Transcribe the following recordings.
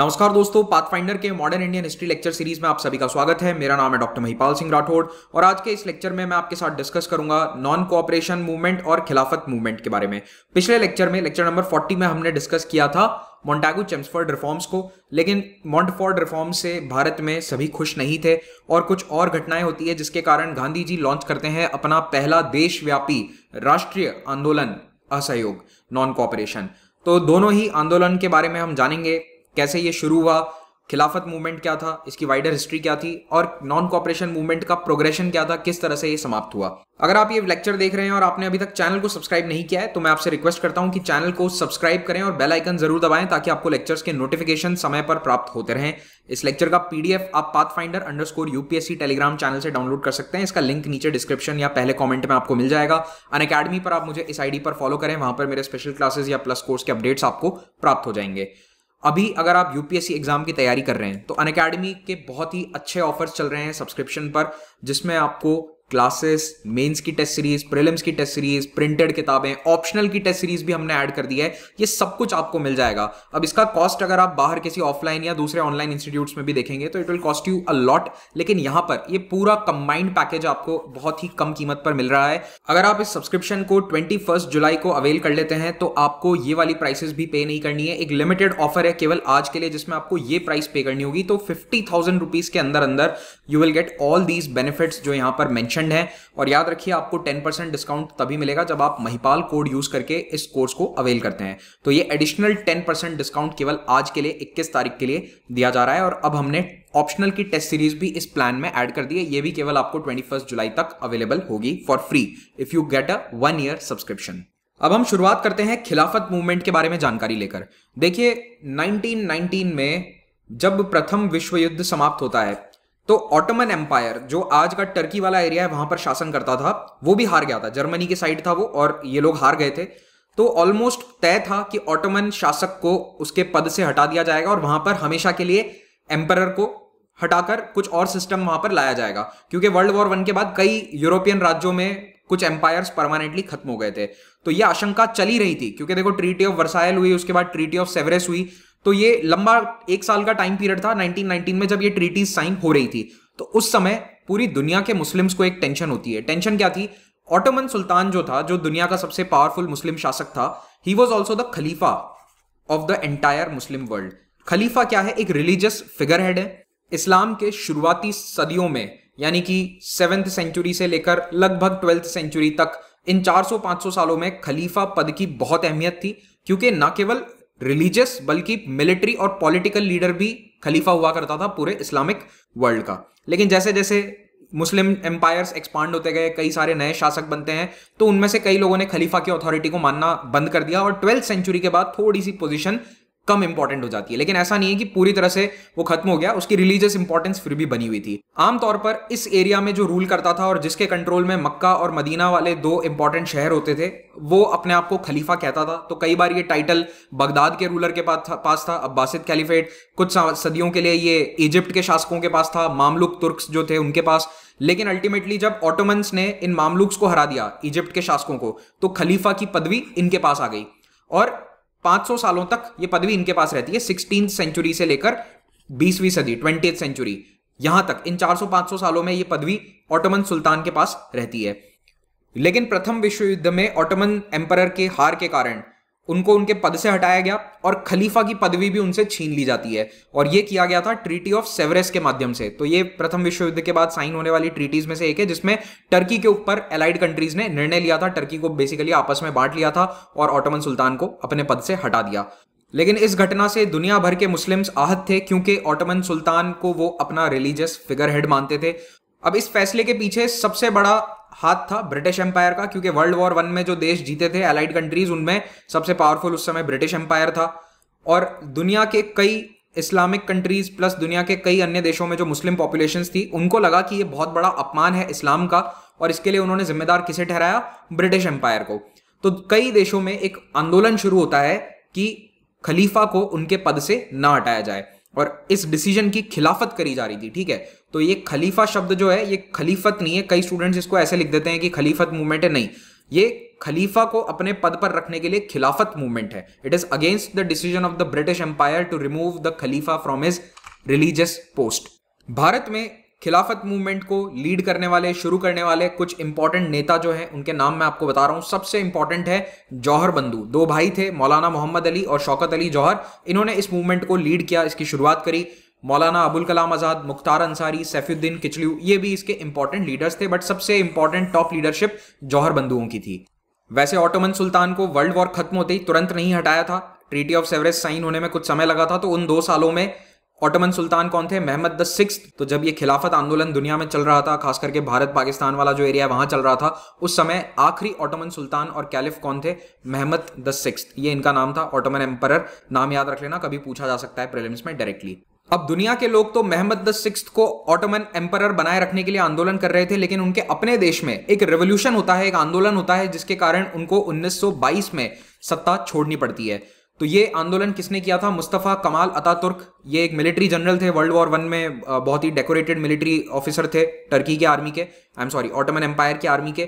नमस्कार दोस्तों पाथफाइंडर के modern Indian history lecture series में आप सभी का स्वागत है मेरा नाम है डॉक्टर महिपाल सिंह राठौड़ और आज के इस लेक्चर में मैं आपके साथ डिस्कस करूंगा नॉन कोऑपरेशन मूवमेंट और खिलाफत मूवमेंट के बारे में पिछले लेक्चर में लेक्चर नंबर फोर्टी में हमने डिस्कस किया था मोन्टागो चेम्सफर्ड रिफॉर्म्स को लेकिन मॉन्टफोर्ड रिफॉर्म से भारत में सभी खुश नहीं थे और कुछ और घटनाएं होती है जिसके कारण गांधी जी लॉन्च करते हैं अपना पहला देशव्यापी राष्ट्रीय आंदोलन असहयोग नॉन कोऑपरेशन तो दोनों ही आंदोलन के बारे में हम जानेंगे कैसे ये शुरू हुआ खिलाफत मूवमेंट क्या था इसकी वाइडर हिस्ट्री क्या थी और नॉन कॉपरेशन मूवमेंट का प्रोग्रेशन क्या था किस तरह से ये समाप्त हुआ अगर आप ये लेक्चर देख रहे हैं और आपने अभी तक चैनल को सब्सक्राइब नहीं किया है तो मैं आपसे रिक्वेस्ट करता हूं कि चैनल को सब्सक्राइब करें और बेल आइकन जरूर दबाएं ताकि आपको लेक्चर्स के नोटिफिकेशन समय पर प्राप्त होते रहें इस लेक्चर का पीडीएफ आप Pathfinder underscore UPSC Telegram channel से डाउनलोड कर सकते हैं इसका लिंक नीचे डिस्क्रिप्शन या पहले कॉमेंट में आपको मिल जाएगा अन अकेडमी पर आप मुझे इस आईडी पर फॉलो करें वहां पर मेरे स्पेशल क्लासेस या प्लस कोर्स के अपडेट्स आपको प्राप्त हो जाएंगे अभी अगर आप यूपीएससी एग्जाम की तैयारी कर रहे हैं तो अन के बहुत ही अच्छे ऑफर्स चल रहे हैं सब्सक्रिप्शन पर जिसमें आपको क्लासेस मेंस की टेस्ट सीरीज प्रीलिम्स की टेस्ट सीरीज प्रिंटेड किताबें ऑप्शनल की टेस्ट सीरीज भी हमने ऐड कर दी है ये सब कुछ आपको मिल जाएगा अब इसका कॉस्ट अगर आप बाहर किसी ऑफलाइन या दूसरे ऑनलाइन इंस्टीट्यूट्स में भी देखेंगे तो it will cost you a lot लेकिन यहां पर ये पूरा कंबाइंड पैकेज आपको बहुत ही कम कीमत पर मिल रहा है अगर आप इस सब्सक्रिप्शन को ट्वेंटी जुलाई को अवेल कर लेते हैं तो आपको ये वाली प्राइसेस भी पे नहीं करनी है एक लिमिटेड ऑफर है केवल आज के लिए जिसमें आपको ये प्राइस पे करनी होगी तो फिफ्टी थाउजेंड रुपीज के अंदर अंदर you will get all these benefits जो यहां पर मैं मैंशनड है और याद रखिए आपको टेन परसेंट डिस्काउंट तभी मिलेगा जब आप महिपाल कोड यूज करके इस कोर्स को अवेल करते हैं तो ये एडिशनल टेन परसेंट डिस्काउंट केवल आज के लिए इक्कीस तारीख के लिए दिया जा रहा है और अब हमने ऑप्शनल की टेस्ट सीरीज भी इस प्लान में ऐड कर दी है ये भी केवल आपको ट्वेंटी जुलाई तक अवेलेबल होगी for free if you get a one year subscription अब हम शुरुआत करते हैं खिलाफत मूवमेंट के बारे में जानकारी लेकर देखिए 1919 में जब प्रथम विश्व युद्ध समाप्त होता है तो ऑटोमन एम्पायर जो आज का टर्की वाला एरिया है वहां पर शासन करता था वो भी हार गया था जर्मनी के साइड था वो और ये लोग हार गए थे तो ऑलमोस्ट तय था कि ऑटोमन शासक को उसके पद से हटा दिया जाएगा और वहां पर हमेशा के लिए एम्पायर को हटाकर कुछ और सिस्टम वहां पर लाया जाएगा क्योंकि वर्ल्ड वॉर वन के बाद कई यूरोपियन राज्यों में कुछ एम्पायर्स परमानेंटली खत्म हो गए थे तो ये आशंका चली रही थी क्योंकि देखो ट्रीटी ऑफ वर्सायल हुई उसके बाद ट्रीटी ऑफ सेवरेस हुई तो ये लंबा एक साल का टाइम पीरियड था 1919 में जब ये ट्रीटीज साइन हो रही थी तो उस समय पूरी दुनिया के मुस्लिम्स को एक टेंशन होती है टेंशन क्या थी ऑटोमन सुल्तान जो था जो दुनिया का सबसे पावरफुल मुस्लिम शासक था ही वॉज ऑल्सो द खलीफा of the entire Muslim world खलीफा क्या है एक रिलीजियस फिगर हेड है इस्लाम के शुरुआती सदियों में यानी कि सेवेंथ सेंचुरी से लेकर लगभग ट्वेल्थ सेंचुरी तक इन 400-500 सालों में खलीफा पद की बहुत अहमियत थी क्योंकि न केवल रिलीजियस बल्कि मिलिट्री और पॉलिटिकल लीडर भी खलीफा हुआ करता था पूरे इस्लामिक वर्ल्ड का लेकिन जैसे जैसे मुस्लिम एम्पायर्स एक्सपांड होते गए कई सारे नए शासक बनते हैं तो उनमें से कई लोगों ने खलीफा की अथॉरिटी को मानना बंद कर दिया और ट्वेल्थ सेंचुरी के बाद थोड़ी सी पोजीशन कम इंपॉर्टेंट हो जाती है लेकिन ऐसा नहीं है कि पूरी तरह से वो खत्म हो गया उसकी रिलीजियस इंपॉर्टेंस फिर भी बनी हुई थी आमतौर पर इस एरिया में जो रूल करता था और जिसके कंट्रोल में मक्का और मदीना वाले दो इंपॉर्टेंट शहर होते थे वो अपने आप को खलीफा कहता था तो कई बार ये टाइटल बगदाद के रूलर के पास था पास था अब्बासिद कैलिफेट कुछ सदियों के लिए ये इजिप्ट के शासकों के पास था मामलुक तुर्क जो थे उनके पास लेकिन अल्टीमेटली जब ऑटोमन्स ने इन मामलुक्स को हरा दिया इजिप्ट के शासकों को तो खलीफा की पदवी इनके पास आ गई और 500 सालों तक ये पदवी इनके पास रहती है सिक्सटीन सेंचुरी से लेकर बीसवीं सदी ट्वेंटी सेंचुरी यहां तक इन 400-500 सालों में ये पदवी ऑटोमन सुल्तान के पास रहती है लेकिन प्रथम विश्व युद्ध में ऑटोमन एम्पर के हार के कारण उनको उनके पद से हटाया गया और खलीफा की पदवी भी उनसे छीन ली जाती है और ये किया गया था ट्रीटी ऑफ सेवरेस के माध्यम से तो ये प्रथम विश्व युद्ध के बाद साइन होने वाली ट्रीटीज में से एक है जिसमें टर्की के ऊपर एलाइड कंट्रीज ने निर्णय लिया था टर्की को बेसिकली आपस में बांट लिया था और ऑटोमन सुल्तान को अपने पद से हटा दिया लेकिन इस घटना से दुनिया भर के मुस्लिम्स आहत थे क्योंकि ऑटोमन सुल्तान को वो अपना रिलीजियस फिगर हेड मानते थे अब इस फैसले के पीछे सबसे बड़ा हाथ था ब्रिटिश एम्पायर का क्योंकि वर्ल्ड वॉर वन में जो देश जीते थे अलाइड कंट्रीज उनमें सबसे पावरफुल उस समय ब्रिटिश एम्पायर था और दुनिया के कई इस्लामिक कंट्रीज प्लस दुनिया के कई अन्य देशों में जो मुस्लिम पॉपुलेशन थी उनको लगा कि ये बहुत बड़ा अपमान है इस्लाम का और इसके लिए उन्होंने जिम्मेदार किसे ठहराया ब्रिटिश एम्पायर को तो कई देशों में एक आंदोलन शुरू होता है कि खलीफा को उनके पद से ना हटाया जाए और इस डिसीजन की खिलाफत करी जा रही थी ठीक है तो ये खलीफा शब्द जो है ये खलीफत नहीं है कई स्टूडेंट्स इसको ऐसे लिख देते हैं कि खलीफत मूवमेंट है नहीं ये खलीफा को अपने पद पर रखने के लिए खिलाफत मूवमेंट है it is against the decision of the British Empire to remove the खलीफा from his religious post Bharat में खिलाफत मूवमेंट को लीड करने वाले शुरू करने वाले कुछ इंपॉर्टेंट नेता जो हैं उनके नाम मैं आपको बता रहा हूँ सबसे इंपॉर्टेंट है जौहर बंधु दो भाई थे मौलाना मोहम्मद अली और शौकत अली जौहर इन्होंने इस मूवमेंट को लीड किया इसकी शुरुआत करी मौलाना अबुल कलाम आज़ाद मुख्तार अंसारी सैफुद्दीन किचलू ये भी इसके इंपॉर्टेंट लीडर्स थे बट सबसे इंपॉर्टेंट टॉप लीडरशिप जौहर बंधुओं की थी वैसे ऑटोमन सुल्तान को वर्ल्ड वॉर खत्म होते ही तुरंत नहीं हटाया था ट्रीटी ऑफ सेवरेज साइन होने में कुछ समय लगा था तो उन दो सालों में ऑटोमन सुल्तान कौन थे मेहमद द सिक्स तो जब ये खिलाफत आंदोलन दुनिया में चल रहा था खास करके भारत पाकिस्तान वाला जो एरिया वहां चल रहा था उस समय आखिरी ऑटोमन सुल्तान और कैलिफ कौन थे मेहमद द सिक्स ये इनका नाम था ऑटोमन एम्पर नाम याद रख लेना कभी पूछा जा सकता है प्रिलिम्स में डायरेक्टली अब दुनिया के लोग तो मेहमद द सिक्स को ऑटोमन एम्पर बनाए रखने के लिए आंदोलन कर रहे थे लेकिन उनके अपने देश में एक रेवोल्यूशन होता है एक आंदोलन होता है जिसके कारण उनको 1922 में सत्ता छोड़नी पड़ती है तो ये आंदोलन किसने किया था मुस्तफ़ा कमाल अतातुर्क ये एक मिलिट्री जनरल थे वर्ल्ड वॉर वन में बहुत ही डेकोरेटेड मिलिट्री ऑफिसर थे टर्की के आर्मी के I am sorry Ottoman Empire के आर्मी के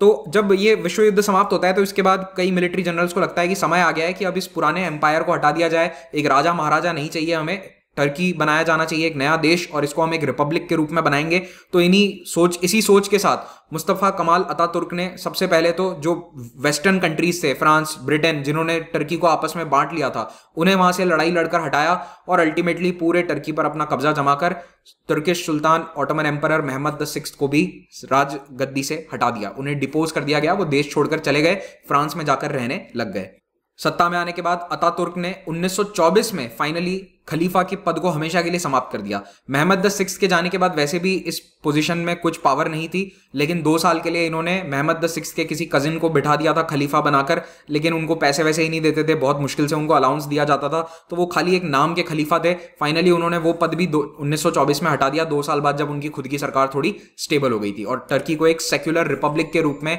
तो जब ये विश्व युद्ध समाप्त होता है तो इसके बाद कई मिलिट्री जनरल्स को लगता है कि समय आ गया है कि अब इस पुराने एम्पायर को हटा दिया जाए एक राजा महाराजा नहीं चाहिए हमें टर्की बनाया जाना चाहिए एक नया देश और इसको हम एक रिपब्लिक के रूप में बनाएंगे तो इन्हीं सोच इसी सोच के साथ मुस्तफ़ा कमाल अतातुर्क ने सबसे पहले तो जो वेस्टर्न कंट्रीज थे फ्रांस ब्रिटेन जिन्होंने टर्की को आपस में बांट लिया था उन्हें वहां से लड़ाई लड़कर हटाया और अल्टीमेटली पूरे टर्की पर अपना कब्जा जमा कर तुर्किश सुल्तान Ottoman Empire Mehmed the six को भी राज गद्दी से हटा दिया उन्हें डिपोज कर दिया गया वो देश छोड़कर चले गए फ्रांस में जाकर रहने लग गए सत्ता में आने के बाद अतातुर्क ने 1924 में फाइनली खलीफा के पद को हमेशा के लिए समाप्त कर दिया महमद द सिक्स के जाने के बाद वैसे भी इस पोजीशन में कुछ पावर नहीं थी लेकिन दो साल के लिए इन्होंने मेहमद द सिक्स के किसी कजिन को बिठा दिया था खलीफा बनाकर लेकिन उनको पैसे वैसे ही नहीं देते थे बहुत मुश्किल से उनको अलाउंस दिया जाता था तो वो खाली एक नाम के खलीफा थे फाइनली उन्होंने वो पद भी उन्नीस में हटा दिया दो साल बाद जब उनकी खुद की सरकार थोड़ी स्टेबल हो गई थी और टर्की को एक सेक्युलर रिपब्लिक के रूप में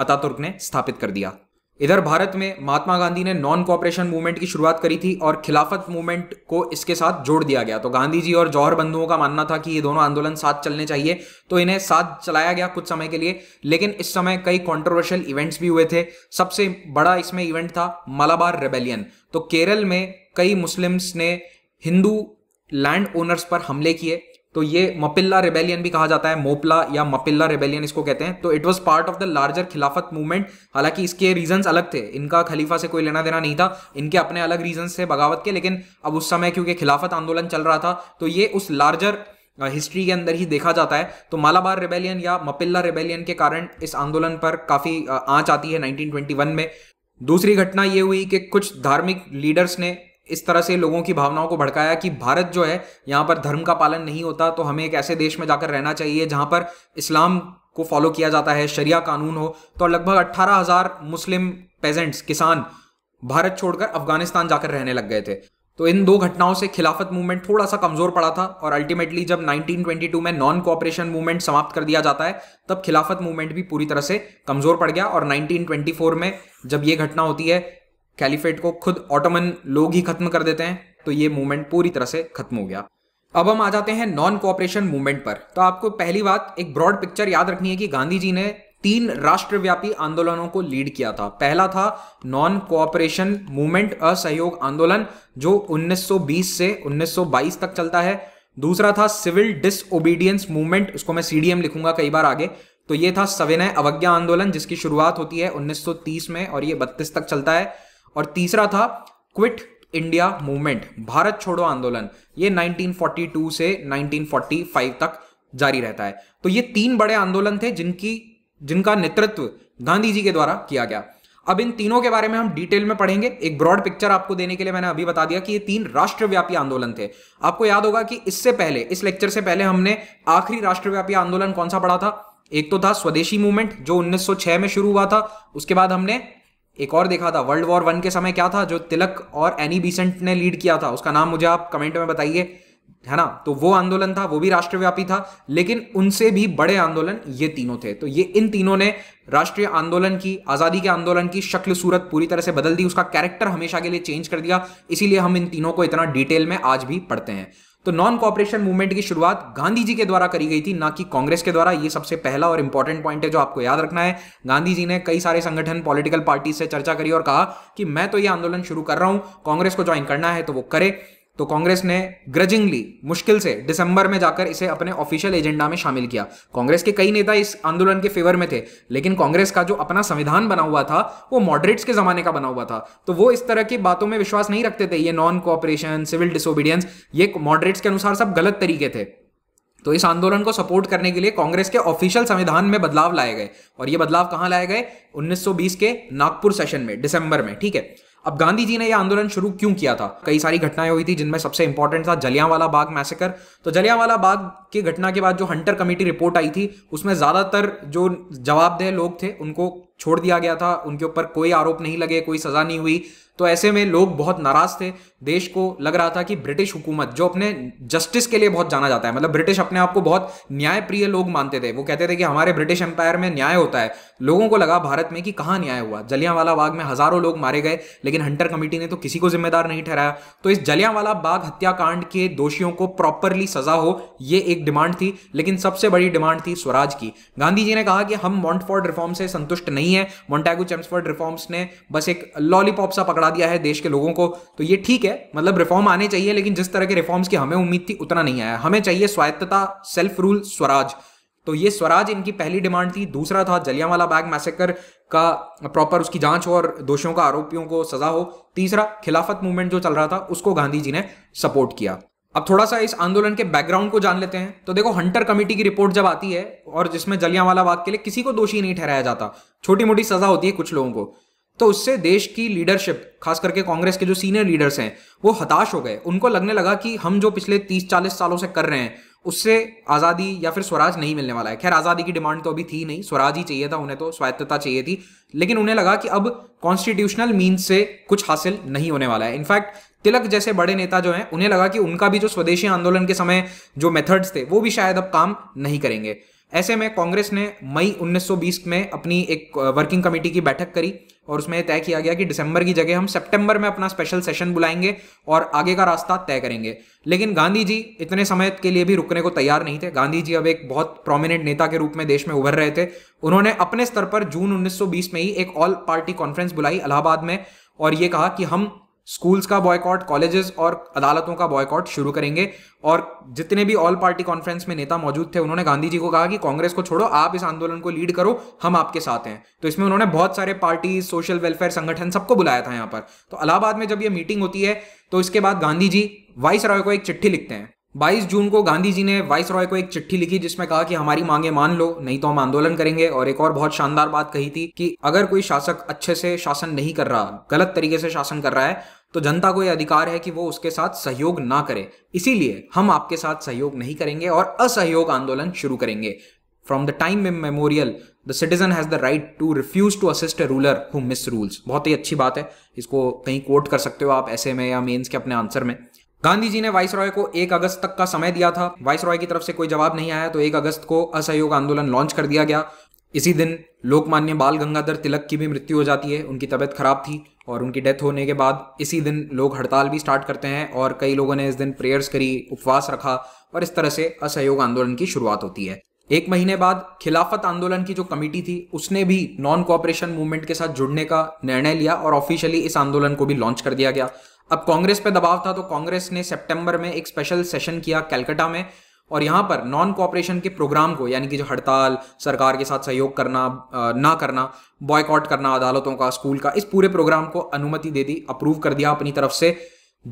अतातुर्क ने स्थापित कर दिया इधर भारत में महात्मा गांधी ने नॉन कॉपरेशन मूवमेंट की शुरुआत करी थी और खिलाफत मूवमेंट को इसके साथ जोड़ दिया गया तो गांधी जी और जौहर बंधुओं का मानना था कि ये दोनों आंदोलन साथ चलने चाहिए तो इन्हें साथ चलाया गया कुछ समय के लिए लेकिन इस समय कई कॉन्ट्रोवर्शियल इवेंट्स भी हुए थे सबसे बड़ा इसमें इवेंट था मलाबार रेबेलियन तो केरल में कई मुस्लिम्स ने हिंदू लैंड ओनर्स पर हमले किए तो ये मपिल्ला रेबेलियन भी कहा जाता है मोपला या मपिल्ला रेबेलियन इसको कहते हैं तो it was part of the larger Khilafat movement हालांकि इसके रीजंस अलग थे इनका खलीफा से कोई लेना देना नहीं था इनके अपने अलग रीजंस थे बगावत के लेकिन अब उस समय क्योंकि खिलाफत आंदोलन चल रहा था तो ये उस लार्जर हिस्ट्री के अंदर ही देखा जाता है तो मालाबार रेबेलियन या मपिल्ला रेबेलियन के कारण इस आंदोलन पर काफ़ी आँच आती है नाइनटीन में दूसरी घटना ये हुई कि कुछ धार्मिक लीडर्स ने इस तरह से लोगों की भावनाओं को भड़काया कि भारत जो है यहाँ पर धर्म का पालन नहीं होता तो हमें एक ऐसे देश में जाकर रहना चाहिए जहाँ पर इस्लाम को फॉलो किया जाता है शरिया कानून हो तो लगभग अट्ठारह हजार मुस्लिम पेजेंट्स किसान भारत छोड़कर अफगानिस्तान जाकर रहने लग गए थे तो इन दो घटनाओं से खिलाफत मूवमेंट थोड़ा सा कमजोर पड़ा था और अल्टीमेटली जब 1922 में नॉन कोऑपरेशन मूवमेंट समाप्त कर दिया जाता है तब खिलाफत मूवमेंट भी पूरी तरह से कमजोर पड़ गया और 1924 में जब ये घटना होती है कैलिफेट को खुद ऑटोमन लोग ही खत्म कर देते हैं तो ये मूवमेंट पूरी तरह से खत्म हो गया अब हम आ जाते हैं नॉन कोऑपरेशन मूवमेंट पर तो आपको पहली बात एक ब्रॉड पिक्चर याद रखनी है कि गांधी जी ने तीन राष्ट्रव्यापी आंदोलनों को लीड किया था पहला था नॉन कोऑपरेशन मूवमेंट असहयोग आंदोलन जो 1920 से 1922 तक चलता है दूसरा था सिविल डिसओबीडियंस मूवमेंट उसको मैं सीडीएम लिखूंगा कई बार आगे तो ये था सविनय अवज्ञा आंदोलन जिसकी शुरुआत होती है 1930 में और ये 32 तक चलता है और तीसरा था क्विट इंडिया मूवमेंट भारत छोड़ो आंदोलन ये 1942 से 1945 तक जारी रहता है तो ये तीन बड़े आंदोलन थे जिनकी जिनका नेतृत्व गांधी जी के द्वारा किया गया अब इन तीनों के बारे में हम डिटेल में पढ़ेंगे एक ब्रॉड पिक्चर आपको देने के लिए मैंने अभी बता दिया कि ये तीन राष्ट्रव्यापी आंदोलन थे आपको याद होगा कि इससे पहले इस लेक्चर से पहले हमने आखिरी राष्ट्रव्यापी आंदोलन कौन सा पढ़ा था एक तो था स्वदेशी मूवमेंट जो 1906 में शुरू हुआ था उसके बाद हमने एक और देखा था वर्ल्ड वॉर वन के समय क्या था जो तिलक और एनी बीसेंट ने लीड किया था उसका नाम मुझे आप कमेंट में बताइए है ना तो वो आंदोलन था वो भी राष्ट्रव्यापी था लेकिन उनसे भी बड़े आंदोलन ये तीनों थे तो ये इन तीनों ने राष्ट्रीय आंदोलन की आजादी के आंदोलन की शक्ल सूरत पूरी तरह से बदल दी उसका कैरेक्टर हमेशा के लिए चेंज कर दिया इसीलिए हम इन तीनों को इतना डिटेल में आज भी पढ़ते हैं तो नॉन कॉपरेशन मूवमेंट की शुरुआत गांधी जी के द्वारा करी गई थी ना कि कांग्रेस के द्वारा ये सबसे पहला और इंपॉर्टेंट पॉइंट है जो आपको याद रखना है गांधी जी ने कई सारे संगठन पॉलिटिकल पार्टी से चर्चा करी और कहा कि मैं तो ये आंदोलन शुरू कर रहा हूं कांग्रेस को ज्वाइन करना है तो वो करे तो कांग्रेस ने ग्रजिंगली मुश्किल से दिसंबर में जाकर इसे अपने ऑफिशियल एजेंडा में शामिल किया कांग्रेस के कई नेता इस आंदोलन के फेवर में थे लेकिन कांग्रेस का जो अपना संविधान बना हुआ था वो मॉडरेट्स के जमाने का बना हुआ था तो वो इस तरह की बातों में विश्वास नहीं रखते थे ये नॉन कॉपरेशन सिविल डिसोबीडियंस ये मॉडरेट्स के अनुसार सब गलत तरीके थे तो इस आंदोलन को सपोर्ट करने के लिए कांग्रेस के ऑफिशियल संविधान में बदलाव लाए गए और ये बदलाव कहां लाए गए 1920 के नागपुर सेशन में दिसंबर में ठीक है अब गांधी जी ने यह आंदोलन शुरू क्यों किया था कई सारी घटनाएं हुई थी जिनमें सबसे इंपॉर्टेंट था जलियांवाला बाग मैसेकर तो जलियांवाला बाग की घटना के बाद जो हंटर कमेटी रिपोर्ट आई थी उसमें ज्यादातर जो जवाबदेह लोग थे उनको छोड़ दिया गया था उनके ऊपर कोई आरोप नहीं लगे कोई सज़ा नहीं हुई तो ऐसे में लोग बहुत नाराज़ थे देश को लग रहा था कि ब्रिटिश हुकूमत जो अपने जस्टिस के लिए बहुत जाना जाता है मतलब ब्रिटिश अपने आप को बहुत न्यायप्रिय लोग मानते थे वो कहते थे कि हमारे ब्रिटिश एम्पायर में न्याय होता है लोगों को लगा भारत में कि कहाँ न्याय हुआ जलियांवाला बाग में हज़ारों लोग मारे गए लेकिन हंटर कमेटी ने तो किसी को जिम्मेदार नहीं ठहराया तो इस जलियांवाला बाग हत्याकांड के दोषियों को प्रॉपरली सज़ा हो ये एक डिमांड थी लेकिन सबसे बड़ी डिमांड थी स्वराज की गांधी जी ने कहा कि हम मॉन्टफॉर्ड रिफॉर्म से संतुष्ट नहीं नहीं है मोन्टैगू चेम्सफर्ड रिफॉर्म्स ने बस एक लॉलीपॉप सा पकड़ा दिया है देश के लोगों को तो ये ठीक है मतलब रिफॉर्म आने चाहिए लेकिन जिस तरह के रिफॉर्म्स की हमें उम्मीद थी उतना नहीं आया हमें चाहिए स्वायत्तता सेल्फ रूल स्वराज तो ये स्वराज इनकी पहली डिमांड थी दूसरा था जलियांवाला बैग मैसेकर का प्रॉपर उसकी जांच हो और दोषियों का आरोपियों को सजा हो तीसरा खिलाफत मूवमेंट जो चल रहा था उसको गांधी जी ने सपोर्ट किया अब थोड़ा सा इस आंदोलन के बैकग्राउंड को जान लेते हैं तो देखो हंटर कमेटी की रिपोर्ट जब आती है और जिसमें जलियांवाला बाग के लिए किसी को दोषी नहीं ठहराया जाता छोटी मोटी सजा होती है कुछ लोगों को तो उससे देश की लीडरशिप खास करके कांग्रेस के जो सीनियर लीडर्स हैं वो हताश हो गए उनको लगने लगा कि हम जो पिछले तीस चालीस सालों से कर रहे हैं उससे आज़ादी या फिर स्वराज नहीं मिलने वाला है खैर आज़ादी की डिमांड तो अभी थी नहीं स्वराज ही चाहिए था उन्हें तो स्वायत्तता चाहिए थी लेकिन उन्हें लगा कि अब कॉन्स्टिट्यूशनल मीन से कुछ हासिल नहीं होने वाला है इनफैक्ट तिलक जैसे बड़े नेता जो हैं उन्हें लगा कि उनका भी जो स्वदेशी आंदोलन के समय जो मेथड्स थे वो भी शायद अब काम नहीं करेंगे ऐसे में कांग्रेस ने मई 1920 में अपनी एक वर्किंग कमेटी की बैठक करी और उसमें तय किया गया कि दिसंबर की जगह हम सितंबर में अपना स्पेशल सेशन बुलाएंगे और आगे का रास्ता तय करेंगे लेकिन गांधी जी इतने समय के लिए भी रुकने को तैयार नहीं थे गांधी जी अब एक बहुत प्रोमिनेंट नेता के रूप में देश में उभर रहे थे उन्होंने अपने स्तर पर जून 1920 में ही एक ऑल पार्टी कॉन्फ्रेंस बुलाई इलाहाबाद में और ये कहा कि हम स्कूल्स का बॉयकॉट कॉलेजेस और अदालतों का बॉयकॉट शुरू करेंगे और जितने भी ऑल पार्टी कॉन्फ्रेंस में नेता मौजूद थे उन्होंने गांधी जी को कहा कि कांग्रेस को छोड़ो आप इस आंदोलन को लीड करो हम आपके साथ हैं तो इसमें उन्होंने बहुत सारे पार्टी सोशल वेलफेयर संगठन सबको बुलाया था यहाँ पर तो इलाहाबाद में जब ये मीटिंग होती है तो इसके बाद गांधी जी वाइस रॉय को एक चिट्ठी लिखते हैं 22 जून को गांधी जी ने वाइस रॉय को एक चिट्ठी लिखी जिसमें कहा कि हमारी मांगे मान लो नहीं तो हम आंदोलन करेंगे और एक और बहुत शानदार बात कही थी कि अगर कोई शासक अच्छे से शासन नहीं कर रहा गलत तरीके से शासन कर रहा है तो जनता को यह अधिकार है कि वो उसके साथ सहयोग ना करे इसीलिए हम आपके साथ सहयोग नहीं करेंगे और असहयोग आंदोलन शुरू करेंगे from the time memorial the citizen has the right to refuse to assist a ruler who misrules बहुत ही अच्छी बात है इसको कहीं कोट कर सकते हो आप ऐसे में या मेन्स के अपने आंसर में गांधी जी ने वाइस रॉय को एक अगस्त तक का समय दिया था वाइस रॉय की तरफ से कोई जवाब नहीं आया तो एक अगस्त को असहयोग आंदोलन लॉन्च कर दिया गया इसी दिन लोकमान्य बाल गंगाधर तिलक की भी मृत्यु हो जाती है उनकी तबीयत खराब थी और उनकी डेथ होने के बाद इसी दिन लोग हड़ताल भी स्टार्ट करते हैं और कई लोगों ने इस दिन प्रेयर्स करी उपवास रखा और इस तरह से असहयोग आंदोलन की शुरुआत होती है एक महीने बाद खिलाफत आंदोलन की जो कमेटी थी उसने भी नॉन कॉपरेशन मूवमेंट के साथ जुड़ने का निर्णय लिया और ऑफिशियली इस आंदोलन को भी लॉन्च कर दिया गया अब कांग्रेस पे दबाव था तो कांग्रेस ने सितंबर में एक स्पेशल सेशन किया कैलकाटा में और यहां पर नॉन कॉपरेशन के प्रोग्राम को यानी कि जो हड़ताल सरकार के साथ सहयोग करना ना करना बॉयकॉट करना अदालतों का स्कूल का इस पूरे प्रोग्राम को अनुमति दे दी अप्रूव कर दिया अपनी तरफ से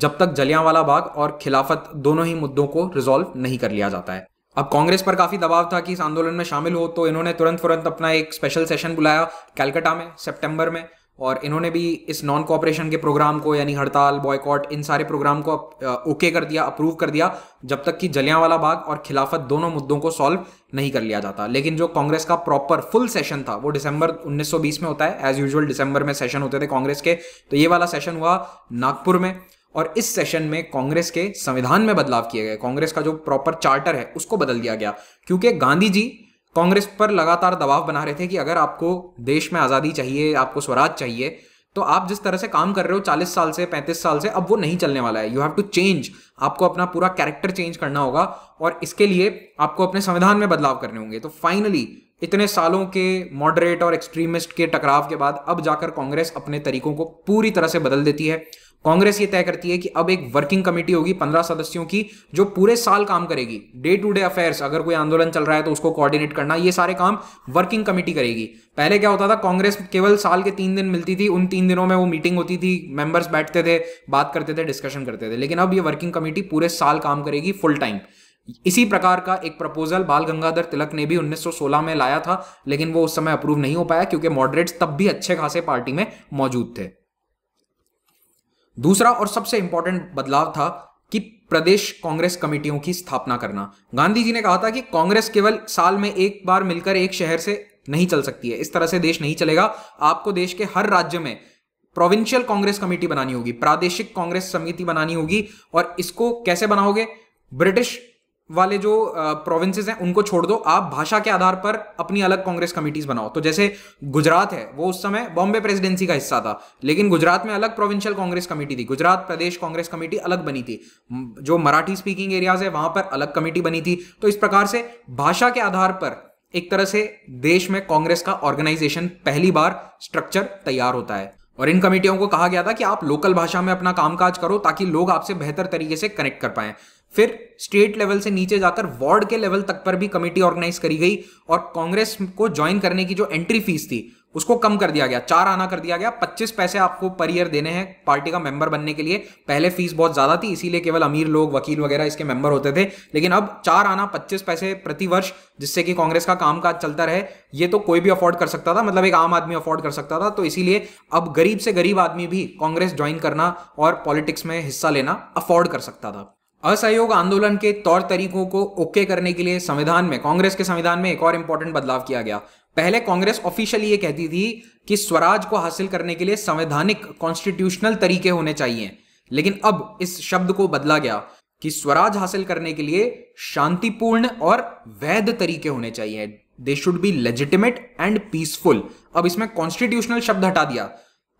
जब तक जलियांवाला बाग और खिलाफत दोनों ही मुद्दों को रिजॉल्व नहीं कर लिया जाता है अब कांग्रेस पर काफी दबाव था कि इस आंदोलन में शामिल हो तो इन्होंने तुरंत तुरंत अपना एक स्पेशल सेशन बुलाया कैलकटा में सेप्टेंबर में और इन्होंने भी इस नॉन कॉपरेशन के प्रोग्राम को यानी हड़ताल बॉयकॉट इन सारे प्रोग्राम को ओके कर दिया अप्रूव कर दिया जब तक कि जलियांवाला बाग और खिलाफत दोनों मुद्दों को सॉल्व नहीं कर लिया जाता लेकिन जो कांग्रेस का प्रॉपर फुल सेशन था वो दिसंबर 1920 में होता है एज यूजल दिसंबर में सेशन होते थे कांग्रेस के तो ये वाला सेशन हुआ नागपुर में और इस सेशन में कांग्रेस के संविधान में बदलाव किए गए कांग्रेस का जो प्रॉपर चार्टर है उसको बदल दिया गया क्योंकि गांधी जी कांग्रेस पर लगातार दबाव बना रहे थे कि अगर आपको देश में आज़ादी चाहिए आपको स्वराज चाहिए तो आप जिस तरह से काम कर रहे हो 40 साल से 35 साल से अब वो नहीं चलने वाला है यू हैव टू चेंज आपको अपना पूरा कैरेक्टर चेंज करना होगा और इसके लिए आपको अपने संविधान में बदलाव करने होंगे तो फाइनली इतने सालों के मॉडरेट और एक्सट्रीमिस्ट के टकराव के बाद अब जाकर कांग्रेस अपने तरीकों को पूरी तरह से बदल देती है कांग्रेस ये तय करती है कि अब एक वर्किंग कमेटी होगी पंद्रह सदस्यों की जो पूरे साल काम करेगी डे टू डे अफेयर्स अगर कोई आंदोलन चल रहा है तो उसको कोऑर्डिनेट करना ये सारे काम वर्किंग कमेटी करेगी पहले क्या होता था कांग्रेस केवल साल के तीन दिन मिलती थी उन तीन दिनों में वो मीटिंग होती थी मेंबर्स बैठते थे बात करते थे डिस्कशन करते थे लेकिन अब ये वर्किंग कमेटी पूरे साल काम करेगी फुल टाइम इसी प्रकार का एक प्रपोजल बाल गंगाधर तिलक ने भी 1916 में लाया था लेकिन वो उस समय अप्रूव नहीं हो पाया क्योंकि मॉडरेट्स तब भी अच्छे खासे पार्टी में मौजूद थे दूसरा और सबसे इंपॉर्टेंट बदलाव था कि प्रदेश कांग्रेस कमेटियों की स्थापना करना गांधी जी ने कहा था कि कांग्रेस केवल साल में एक बार मिलकर एक शहर से नहीं चल सकती है इस तरह से देश नहीं चलेगा आपको देश के हर राज्य में प्रोविंशियल कांग्रेस कमेटी बनानी होगी प्रादेशिक कांग्रेस समिति बनानी होगी और इसको कैसे बनाओगे ब्रिटिश वाले जो प्रोविंसेस हैं उनको छोड़ दो आप भाषा के आधार पर अपनी अलग कांग्रेस कमिटीज बनाओ तो जैसे गुजरात है वो उस समय बॉम्बे प्रेसिडेंसी का हिस्सा था लेकिन गुजरात में अलग प्रोविंशियल कांग्रेस कमेटी थी गुजरात प्रदेश कांग्रेस कमेटी अलग बनी थी जो मराठी स्पीकिंग एरियाज है वहां पर अलग कमेटी बनी थी तो इस प्रकार से भाषा के आधार पर एक तरह से देश में कांग्रेस का ऑर्गेनाइजेशन पहली बार स्ट्रक्चर तैयार होता है और इन कमेटियों को कहा गया था कि आप लोकल भाषा में अपना कामकाज करो ताकि लोग आपसे बेहतर तरीके से कनेक्ट कर पाएं फिर स्टेट लेवल से नीचे जाकर वार्ड के लेवल तक पर भी कमेटी ऑर्गेनाइज करी गई और कांग्रेस को ज्वाइन करने की जो एंट्री फीस थी उसको कम कर दिया गया चार आना कर दिया गया पच्चीस पैसे आपको पर ईयर देने हैं पार्टी का मेंबर बनने के लिए पहले फीस बहुत ज्यादा थी इसीलिए केवल अमीर लोग वकील वगैरह इसके मेंबर होते थे लेकिन अब चार आना पच्चीस पैसे प्रति वर्ष जिससे कि कांग्रेस का कामकाज चलता रहे ये तो कोई भी अफोर्ड कर सकता था मतलब एक आम आदमी अफोर्ड कर सकता था तो इसीलिए अब गरीब से गरीब आदमी भी कांग्रेस ज्वाइन करना और पॉलिटिक्स में हिस्सा लेना अफोर्ड कर सकता था असहयोग आंदोलन के तौर तरीकों को ओके करने के लिए संविधान में कांग्रेस के संविधान में एक और इंपॉर्टेंट बदलाव किया गया पहले कांग्रेस ऑफिशियली ये कहती थी कि स्वराज को हासिल करने के लिए संवैधानिक कॉन्स्टिट्यूशनल तरीके होने चाहिए लेकिन अब इस शब्द को बदला गया कि स्वराज हासिल करने के लिए शांतिपूर्ण और वैध तरीके होने चाहिए they should be legitimate and peaceful अब इसमें कॉन्स्टिट्यूशनल शब्द हटा दिया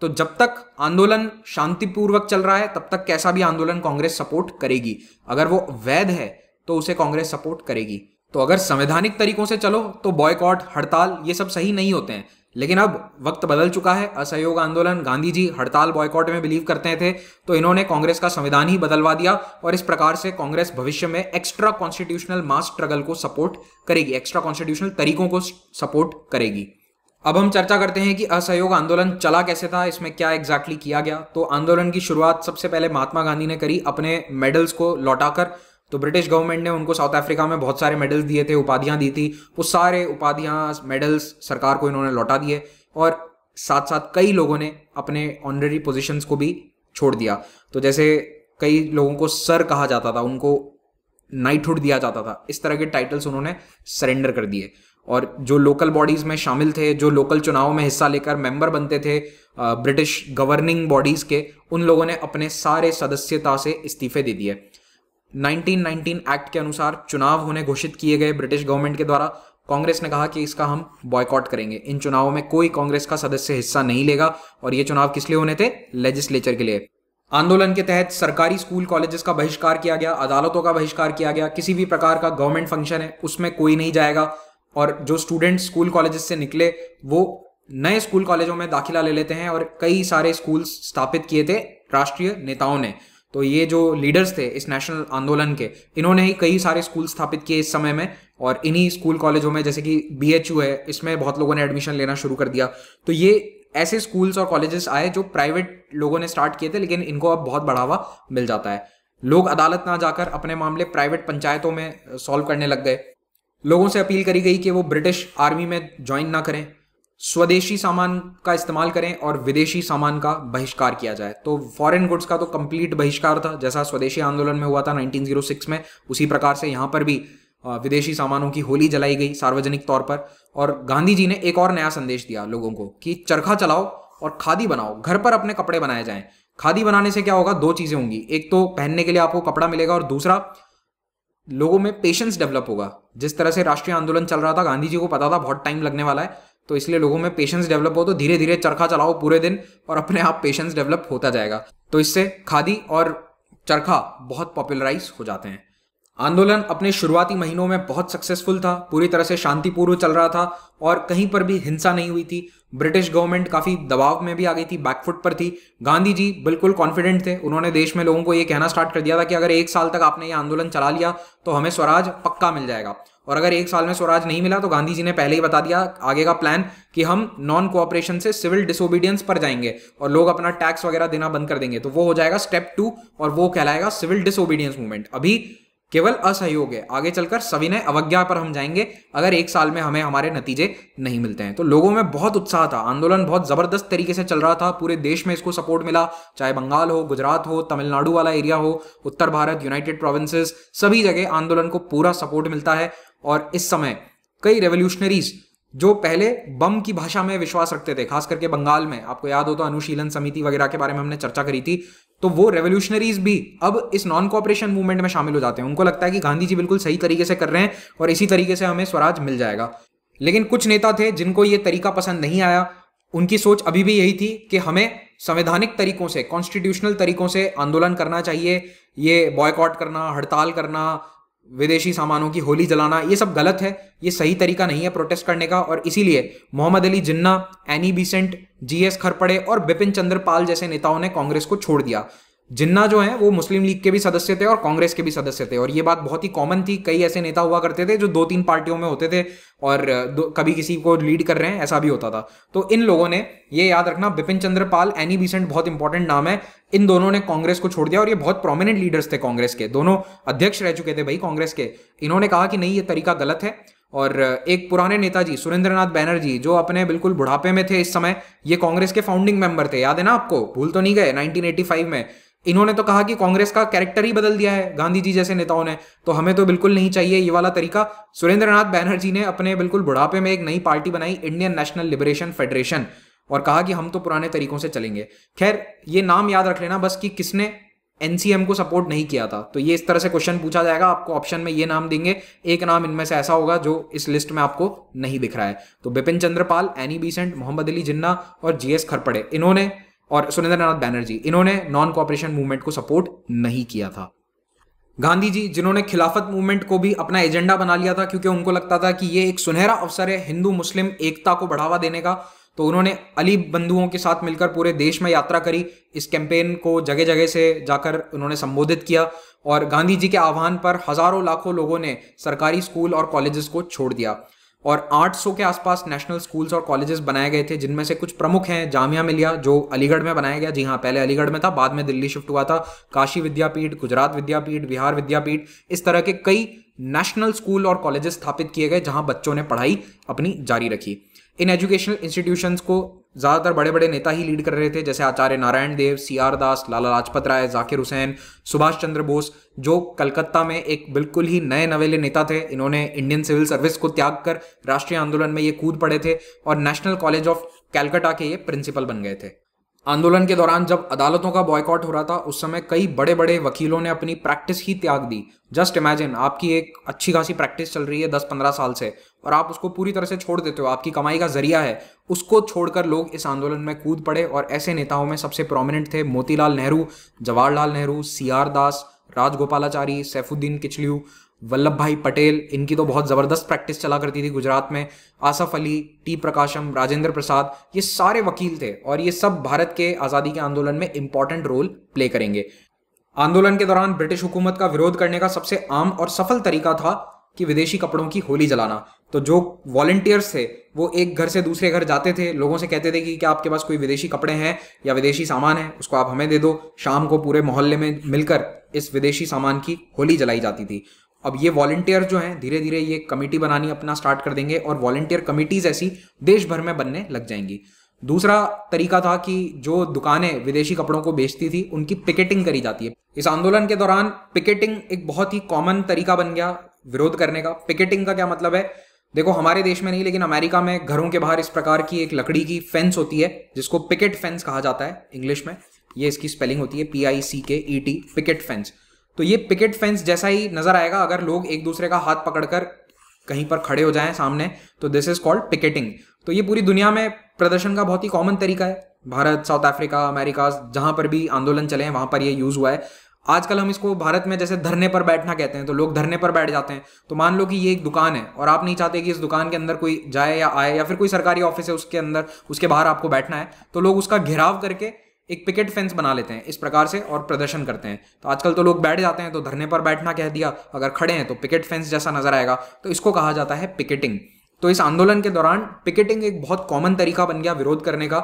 तो जब तक आंदोलन शांतिपूर्वक चल रहा है तब तक कैसा भी आंदोलन कांग्रेस सपोर्ट करेगी अगर वो वैध है तो उसे कांग्रेस सपोर्ट करेगी तो अगर संवैधानिक तरीकों से चलो तो बॉयकॉट हड़ताल ये सब सही नहीं होते हैं लेकिन अब वक्त बदल चुका है असहयोग आंदोलन गांधी जी हड़ताल बॉयकॉट में बिलीव करते थे तो इन्होंने कांग्रेस का संविधान ही बदलवा दिया और इस प्रकार से कांग्रेस भविष्य में एक्स्ट्रा कॉन्स्टिट्यूशनल मास स्ट्रगल को सपोर्ट करेगी एक्स्ट्रा कॉन्स्टिट्यूशनल तरीकों को सपोर्ट करेगी अब हम चर्चा करते हैं कि असहयोग आंदोलन चला कैसे था इसमें क्या एग्जैक्टली exactly किया गया तो आंदोलन की शुरुआत सबसे पहले महात्मा गांधी ने करी अपने मेडल्स को लौटाकर तो ब्रिटिश गवर्नमेंट ने उनको साउथ अफ्रीका में बहुत सारे मेडल्स दिए थे उपाधियां दी थी वो सारे उपाधियां मेडल्स सरकार को इन्होंने लौटा दिए और साथ साथ कई लोगों ने अपने ऑनररी पोजिशंस को भी छोड़ दिया तो जैसे कई लोगों को सर कहा जाता था उनको नाइटहुड दिया जाता था इस तरह के टाइटल्स उन्होंने सरेंडर कर दिए और जो लोकल बॉडीज़ में शामिल थे जो लोकल चुनावों में हिस्सा लेकर मेंबर बनते थे ब्रिटिश गवर्निंग बॉडीज़ के उन लोगों ने अपने सारे सदस्यता से इस्तीफे दे दिए 1919 एक्ट के अनुसार चुनाव होने घोषित किए गए ब्रिटिश गवर्नमेंट के द्वारा कांग्रेस ने कहा कि इसका हम बॉयकॉट करेंगे इन चुनावों में कोई कांग्रेस का सदस्य हिस्सा नहीं लेगा और ये चुनाव किस लिए होने थे लेजिस्लेचर के लिए आंदोलन के तहत सरकारी स्कूल कॉलेजेस का बहिष्कार किया गया अदालतों का बहिष्कार किया गया किसी भी प्रकार का गवर्नमेंट फंक्शन है उसमें कोई नहीं जाएगा और जो स्टूडेंट स्कूल कॉलेजेस से निकले वो नए स्कूल कॉलेजों में दाखिला ले लेते हैं और कई सारे स्कूल स्थापित किए थे राष्ट्रीय नेताओं ने तो ये जो लीडर्स थे इस नेशनल आंदोलन के इन्होंने ही कई सारे स्कूल स्थापित किए इस समय में और इन्हीं स्कूल कॉलेजों में जैसे कि बी है इसमें बहुत लोगों ने एडमिशन लेना शुरू कर दिया तो ये ऐसे स्कूल्स और कॉलेजेस आए जो प्राइवेट लोगों ने स्टार्ट किए थे लेकिन इनको अब बहुत बढ़ावा मिल जाता है लोग अदालत ना जाकर अपने मामले प्राइवेट पंचायतों में सॉल्व करने लग गए लोगों से अपील करी गई कि वो ब्रिटिश आर्मी में ज्वाइन ना करें स्वदेशी सामान का इस्तेमाल करें और विदेशी सामान का बहिष्कार किया जाए तो फॉरेन गुड्स का तो कंप्लीट बहिष्कार था जैसा स्वदेशी आंदोलन में हुआ था 1906 में उसी प्रकार से यहाँ पर भी विदेशी सामानों की होली जलाई गई सार्वजनिक तौर पर और गांधी जी ने एक और नया संदेश दिया लोगों को कि चरखा चलाओ और खादी बनाओ घर पर अपने कपड़े बनाए जाएं खादी बनाने से क्या होगा दो चीज़ें होंगी एक तो पहनने के लिए आपको कपड़ा मिलेगा और दूसरा लोगों में पेशेंस डेवलप होगा जिस तरह से राष्ट्रीय आंदोलन चल रहा था गांधी जी को पता था बहुत टाइम लगने वाला है तो इसलिए लोगों में पेशेंस डेवलप हो तो धीरे धीरे चरखा चलाओ पूरे दिन और अपने आप पेशेंस डेवलप होता जाएगा तो इससे खादी और चरखा बहुत पॉपुलराइज हो जाते हैं आंदोलन अपने शुरुआती महीनों में बहुत सक्सेसफुल था पूरी तरह से शांतिपूर्व चल रहा था और कहीं पर भी हिंसा नहीं हुई थी ब्रिटिश गवर्नमेंट काफ़ी दबाव में भी आ गई थी बैकफुट पर थी गांधी जी बिल्कुल कॉन्फिडेंट थे उन्होंने देश में लोगों को ये कहना स्टार्ट कर दिया था कि अगर एक साल तक आपने ये आंदोलन चला लिया तो हमें स्वराज पक्का मिल जाएगा और अगर एक साल में स्वराज नहीं मिला तो गांधी जी ने पहले ही बता दिया आगे का प्लान कि हम नॉन कोऑपरेशन से सिविल डिसोबीडियंस पर जाएंगे और लोग अपना टैक्स वगैरह देना बंद कर देंगे तो वो हो जाएगा स्टेप टू और वो कहलाएगा सिविल डिसोबीडियंस मूवमेंट अभी केवल असहयोग है आगे चलकर सविनय अवज्ञा पर हम जाएंगे अगर एक साल में हमें हमारे नतीजे नहीं मिलते हैं तो लोगों में बहुत उत्साह था आंदोलन बहुत जबरदस्त तरीके से चल रहा था पूरे देश में इसको सपोर्ट मिला चाहे बंगाल हो गुजरात हो तमिलनाडु वाला एरिया हो उत्तर भारत यूनाइटेड प्रोविंसेस सभी जगह आंदोलन को पूरा सपोर्ट मिलता है और इस समय कई रेवोल्यूशनरीज जो पहले बम की भाषा में विश्वास रखते थे खास करके बंगाल में आपको याद हो तो अनुशीलन समिति वगैरह के बारे में हमने चर्चा करी थी तो वो रेवोल्यूशनरीज भी अब इस नॉन कॉपरेशन मूवमेंट में शामिल हो जाते हैं उनको लगता है कि गांधी जी बिल्कुल सही तरीके से कर रहे हैं और इसी तरीके से हमें स्वराज मिल जाएगा लेकिन कुछ नेता थे जिनको ये तरीका पसंद नहीं आया उनकी सोच अभी भी यही थी कि हमें संवैधानिक तरीकों से कॉन्स्टिट्यूशनल तरीकों से आंदोलन करना चाहिए ये बॉयकॉट करना हड़ताल करना विदेशी सामानों की होली जलाना ये सब गलत है ये सही तरीका नहीं है प्रोटेस्ट करने का और इसीलिए Mohammad Ali Jinnah Annie Besant G S Khaparde और बिपिन चंद्रपाल जैसे नेताओं ने कांग्रेस को छोड़ दिया जिन्ना जो है वो मुस्लिम लीग के भी सदस्य थे और कांग्रेस के भी सदस्य थे और ये बात बहुत ही कॉमन थी कई ऐसे नेता हुआ करते थे जो दो तीन पार्टियों में होते थे और कभी किसी को लीड कर रहे हैं ऐसा भी होता था तो इन लोगों ने ये याद रखना बिपिन चंद्र पाल एनी बीसेंट बहुत इंपॉर्टेंट नाम है इन दोनों ने कांग्रेस को छोड़ दिया और ये बहुत प्रोमिनेंट लीडर्स थे कांग्रेस के दोनों अध्यक्ष रह चुके थे भाई कांग्रेस के इन्होंने कहा कि नहीं ये तरीका गलत है और एक पुराने नेताजी सुरेंद्रनाथ बैनर्जी जो अपने बिल्कुल बुढ़ापे में थे इस समय ये कांग्रेस के फाउंडिंग मेंबर थे याद है ना आपको भूल तो नहीं गए 1985 में इन्होंने तो कहा कि कांग्रेस का कैरेक्टर ही बदल दिया है गांधी जी जैसे नेताओं ने तो हमें तो बिल्कुल नहीं चाहिए ये वाला तरीका सुरेंद्र नाथ बैनर्जी ने अपने बिल्कुल बुढ़ापे में एक नई पार्टी बनाई इंडियन नेशनल लिबरेशन फेडरेशन और कहा कि हम तो पुराने तरीकों से चलेंगे खैर ये नाम याद रख लेना बस कि किसने एनसीएम को सपोर्ट नहीं किया था तो ये इस तरह से क्वेश्चन पूछा जाएगा आपको ऑप्शन में ये नाम देंगे एक नाम इनमें से ऐसा होगा जो इस लिस्ट में आपको नहीं दिख रहा है तो बिपिन चंद्रपाल एनी बीसेंट मोहम्मद अली जिन्ना और जीएस खरपड़े इन्होंने और सुरेंद्र नाथ बैनर्जी इन्होंने नॉन कॉपरेशन मूवमेंट को सपोर्ट नहीं किया था गांधी जी जिन्होंने खिलाफत मूवमेंट को भी अपना एजेंडा बना लिया था क्योंकि उनको लगता था कि ये एक सुनहरा अवसर है हिंदू मुस्लिम एकता को बढ़ावा देने का तो उन्होंने अली बंधुओं के साथ मिलकर पूरे देश में यात्रा करी इस कैंपेन को जगह जगह से जाकर उन्होंने संबोधित किया और गांधी जी के आह्वान पर हजारों लाखों लोगों ने सरकारी स्कूल और कॉलेजेस को छोड़ दिया और 800 के आसपास नेशनल स्कूल्स और कॉलेजेस बनाए गए थे जिनमें से कुछ प्रमुख हैं जामिया मिलिया जो अलीगढ़ में बनाया गया जी हाँ पहले अलीगढ़ में था बाद में दिल्ली शिफ्ट हुआ था काशी विद्यापीठ गुजरात विद्यापीठ बिहार विद्यापीठ इस तरह के कई नेशनल स्कूल और कॉलेजेस स्थापित किए गए जहां बच्चों ने पढ़ाई अपनी जारी रखी इन एजुकेशनल इंस्टीट्यूशंस को ज़्यादातर बड़े बड़े नेता ही लीड कर रहे थे जैसे आचार्य नारायण देव सी आर दास लाला लाजपत राय जाकिर हुसैन सुभाष चंद्र बोस जो कलकत्ता में एक बिल्कुल ही नए नवेले नेता थे इन्होंने इंडियन सिविल सर्विस को त्याग कर राष्ट्रीय आंदोलन में ये कूद पड़े थे और नेशनल कॉलेज ऑफ कैलकटा के ये प्रिंसिपल बन गए थे आंदोलन के दौरान जब अदालतों का बॉयकॉट हो रहा था उस समय कई बड़े बड़े वकीलों ने अपनी प्रैक्टिस ही त्याग दी जस्ट इमेजिन आपकी एक अच्छी खासी प्रैक्टिस चल रही है दस पंद्रह साल से और आप उसको पूरी तरह से छोड़ देते हो आपकी कमाई का जरिया है उसको छोड़कर लोग इस आंदोलन में कूद पड़े और ऐसे नेताओं में सबसे प्रोमिनेंट थे मोतीलाल नेहरू जवाहरलाल नेहरू सी आर दास राजगोपालाचारी सैफुद्दीन किचलू वल्लभ भाई पटेल इनकी तो बहुत ज़बरदस्त प्रैक्टिस चला करती थी गुजरात में आसफ अली टी प्रकाशम राजेंद्र प्रसाद ये सारे वकील थे और ये सब भारत के आज़ादी के आंदोलन में इंपॉर्टेंट रोल प्ले करेंगे आंदोलन के दौरान ब्रिटिश हुकूमत का विरोध करने का सबसे आम और सफल तरीका था कि विदेशी कपड़ों की होली जलाना तो जो वॉल्टियर्स थे वो एक घर से दूसरे घर जाते थे लोगों से कहते थे कि क्या आपके पास कोई विदेशी कपड़े हैं या विदेशी सामान है उसको आप हमें दे दो शाम को पूरे मोहल्ले में मिलकर इस विदेशी सामान की होली जलाई जाती थी अब ये वॉल्टियर जो हैं धीरे धीरे ये कमेटी बनानी अपना स्टार्ट कर देंगे और वॉल्टियर कमेटीज ऐसी देश भर में बनने लग जाएंगी दूसरा तरीका था कि जो दुकानें विदेशी कपड़ों को बेचती थी उनकी पिकेटिंग करी जाती है इस आंदोलन के दौरान पिकेटिंग एक बहुत ही कॉमन तरीका बन गया विरोध करने का पिकेटिंग का क्या मतलब है देखो हमारे देश में नहीं लेकिन अमेरिका में घरों के बाहर इस प्रकार की एक लकड़ी की फेंस होती है जिसको पिकेट फेंस कहा जाता है इंग्लिश में ये इसकी स्पेलिंग होती है पी आई सी के ई टी पिकेट फेंस तो ये पिकेट फेंस जैसा ही नजर आएगा अगर लोग एक दूसरे का हाथ पकड़कर कहीं पर खड़े हो जाएं सामने तो दिस इज कॉल्ड पिकेटिंग तो ये पूरी दुनिया में प्रदर्शन का बहुत ही कॉमन तरीका है भारत साउथ अफ्रीका अमेरिका जहां पर भी आंदोलन चले हैं वहां पर ये यूज हुआ है आजकल हम इसको भारत में जैसे धरने पर बैठना कहते हैं तो लोग धरने पर बैठ जाते हैं तो मान लो कि ये एक दुकान है और आप नहीं चाहते कि इस दुकान के अंदर कोई जाए या आए या फिर कोई सरकारी ऑफिस है उसके अंदर उसके बाहर आपको बैठना है तो लोग उसका घेराव करके एक पिकेट फेंस बना लेते हैं इस प्रकार से और प्रदर्शन करते हैं तो आजकल तो लोग बैठ जाते हैं तो धरने पर बैठना कह दिया अगर खड़े हैं तो पिकेट फेंस जैसा नजर आएगा तो इसको कहा जाता है पिकेटिंग तो इस आंदोलन के दौरान पिकेटिंग एक बहुत कॉमन तरीका बन गया विरोध करने का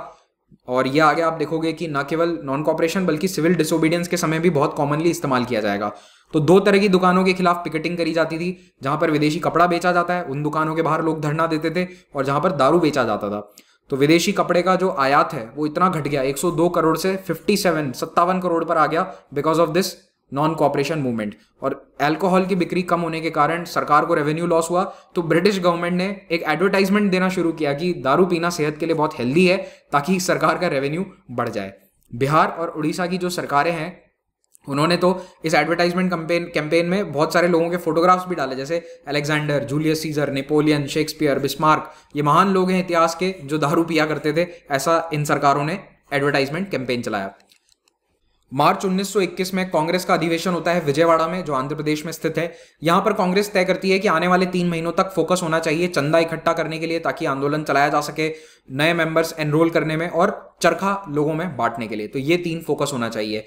और ये आगे आप देखोगे कि न केवल नॉन कॉपरेशन बल्कि सिविल डिसोबीडियंस के समय भी बहुत कॉमनली इस्तेमाल किया जाएगा तो दो तरह की दुकानों के खिलाफ पिकेटिंग करी जाती थी जहां पर विदेशी कपड़ा बेचा जाता है उन दुकानों के बाहर लोग धरना देते थे और जहां पर दारू बेचा जाता था तो विदेशी कपड़े का जो आयात है वो इतना घट गया 102 करोड़ से 57 सत्तावन करोड़ पर आ गया because of this non cooperation movement और अल्कोहल की बिक्री कम होने के कारण सरकार को रेवेन्यू लॉस हुआ तो ब्रिटिश गवर्नमेंट ने एक एडवर्टाइजमेंट देना शुरू किया कि दारू पीना सेहत के लिए बहुत हेल्दी है ताकि सरकार का रेवेन्यू बढ़ जाए बिहार और उड़ीसा की जो सरकारें हैं उन्होंने तो इस एडवर्टाइजमेंट कंपेन कैंपेन में बहुत सारे लोगों के फोटोग्राफ्स भी डाले जैसे Alexander Julius Caesar Napoleon Shakespeare Bismarck ये महान लोग हैं इतिहास के जो दारू पिया करते थे ऐसा इन सरकारों ने एडवर्टाइजमेंट कैंपेन चलाया मार्च 1921 में कांग्रेस का अधिवेशन होता है विजयवाड़ा में जो आंध्र प्रदेश में स्थित है यहां पर कांग्रेस तय करती है कि आने वाले तीन महीनों तक फोकस होना चाहिए चंदा इकट्ठा करने के लिए ताकि आंदोलन चलाया जा सके नए मेंबर्स एनरोल करने में और चरखा लोगों में बांटने के लिए तो ये तीन फोकस होना चाहिए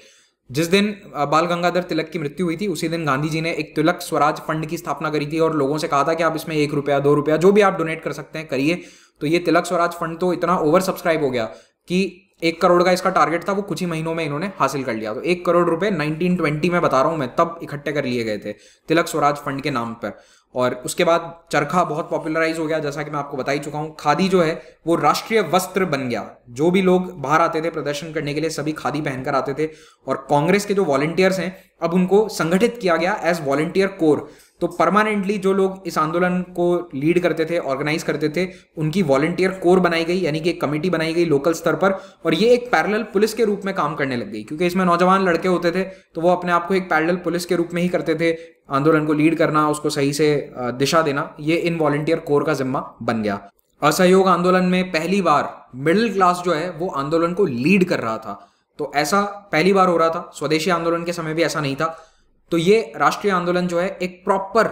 जिस दिन बाल गंगाधर तिलक की मृत्यु हुई थी उसी दिन गांधी जी ने एक तिलक स्वराज फंड की स्थापना करी थी और लोगों से कहा था कि आप इसमें एक रुपया दो रुपया जो भी आप डोनेट कर सकते हैं करिए तो ये तिलक स्वराज फंड तो इतना ओवर सब्सक्राइब हो गया कि एक करोड़ का इसका टारगेट था वो कुछ ही महीनों में इन्होंने हासिल कर लिया तो एक करोड़ रुपए 1920 में बता रहा हूं मैं तब इकट्ठे कर लिए गए थे तिलक स्वराज फंड के नाम पर और उसके बाद चरखा बहुत पॉपुलराइज हो गया जैसा कि मैं आपको बता ही चुका हूँ खादी जो है वो राष्ट्रीय वस्त्र बन गया जो भी लोग बाहर आते थे प्रदर्शन करने के लिए सभी खादी पहनकर आते थे और कांग्रेस के जो वॉलेंटियर्स हैं अब उनको संगठित किया गया एज वॉलेंटियर कोर तो परमानेंटली जो लोग इस आंदोलन को लीड करते थे ऑर्गेनाइज करते थे उनकी वॉलेंटियर कोर बनाई गई यानी कि एक कमेटी बनाई गई लोकल स्तर पर और ये एक पैरेलल पुलिस के रूप में काम करने लग गई क्योंकि इसमें नौजवान लड़के होते थे तो वो अपने आप को एक पैरेलल पुलिस के रूप में ही करते थे आंदोलन को लीड करना उसको सही से दिशा देना ये इन वॉलेंटियर कोर का जिम्मा बन गया असहयोग आंदोलन में पहली बार मिडिल क्लास जो है वो आंदोलन को लीड कर रहा था तो ऐसा पहली बार हो रहा था स्वदेशी आंदोलन के समय भी ऐसा नहीं था तो ये राष्ट्रीय आंदोलन जो है एक प्रॉपर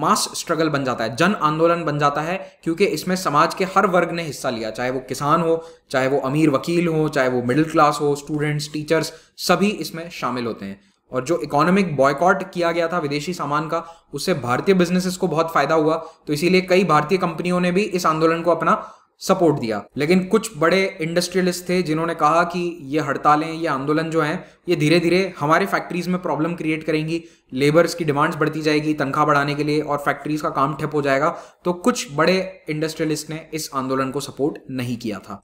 मास स्ट्रगल बन जाता है जन आंदोलन बन जाता है क्योंकि इसमें समाज के हर वर्ग ने हिस्सा लिया चाहे वो किसान हो चाहे वो अमीर वकील हो चाहे वो मिडिल क्लास हो स्टूडेंट्स टीचर्स सभी इसमें शामिल होते हैं और जो इकोनॉमिक बॉयकॉट किया गया था विदेशी सामान का उससे भारतीय बिजनेसेस को बहुत फायदा हुआ तो इसीलिए कई भारतीय कंपनियों ने भी इस आंदोलन को अपना सपोर्ट दिया लेकिन कुछ बड़े इंडस्ट्रियलिस्ट थे जिन्होंने कहा कि ये हड़तालें ये आंदोलन जो हैं ये धीरे धीरे हमारे फैक्ट्रीज में प्रॉब्लम क्रिएट करेंगी लेबर्स की डिमांड्स बढ़ती जाएगी तनख्वाह बढ़ाने के लिए और फैक्ट्रीज का काम ठप हो जाएगा तो कुछ बड़े इंडस्ट्रियलिस्ट ने इस आंदोलन को सपोर्ट नहीं किया था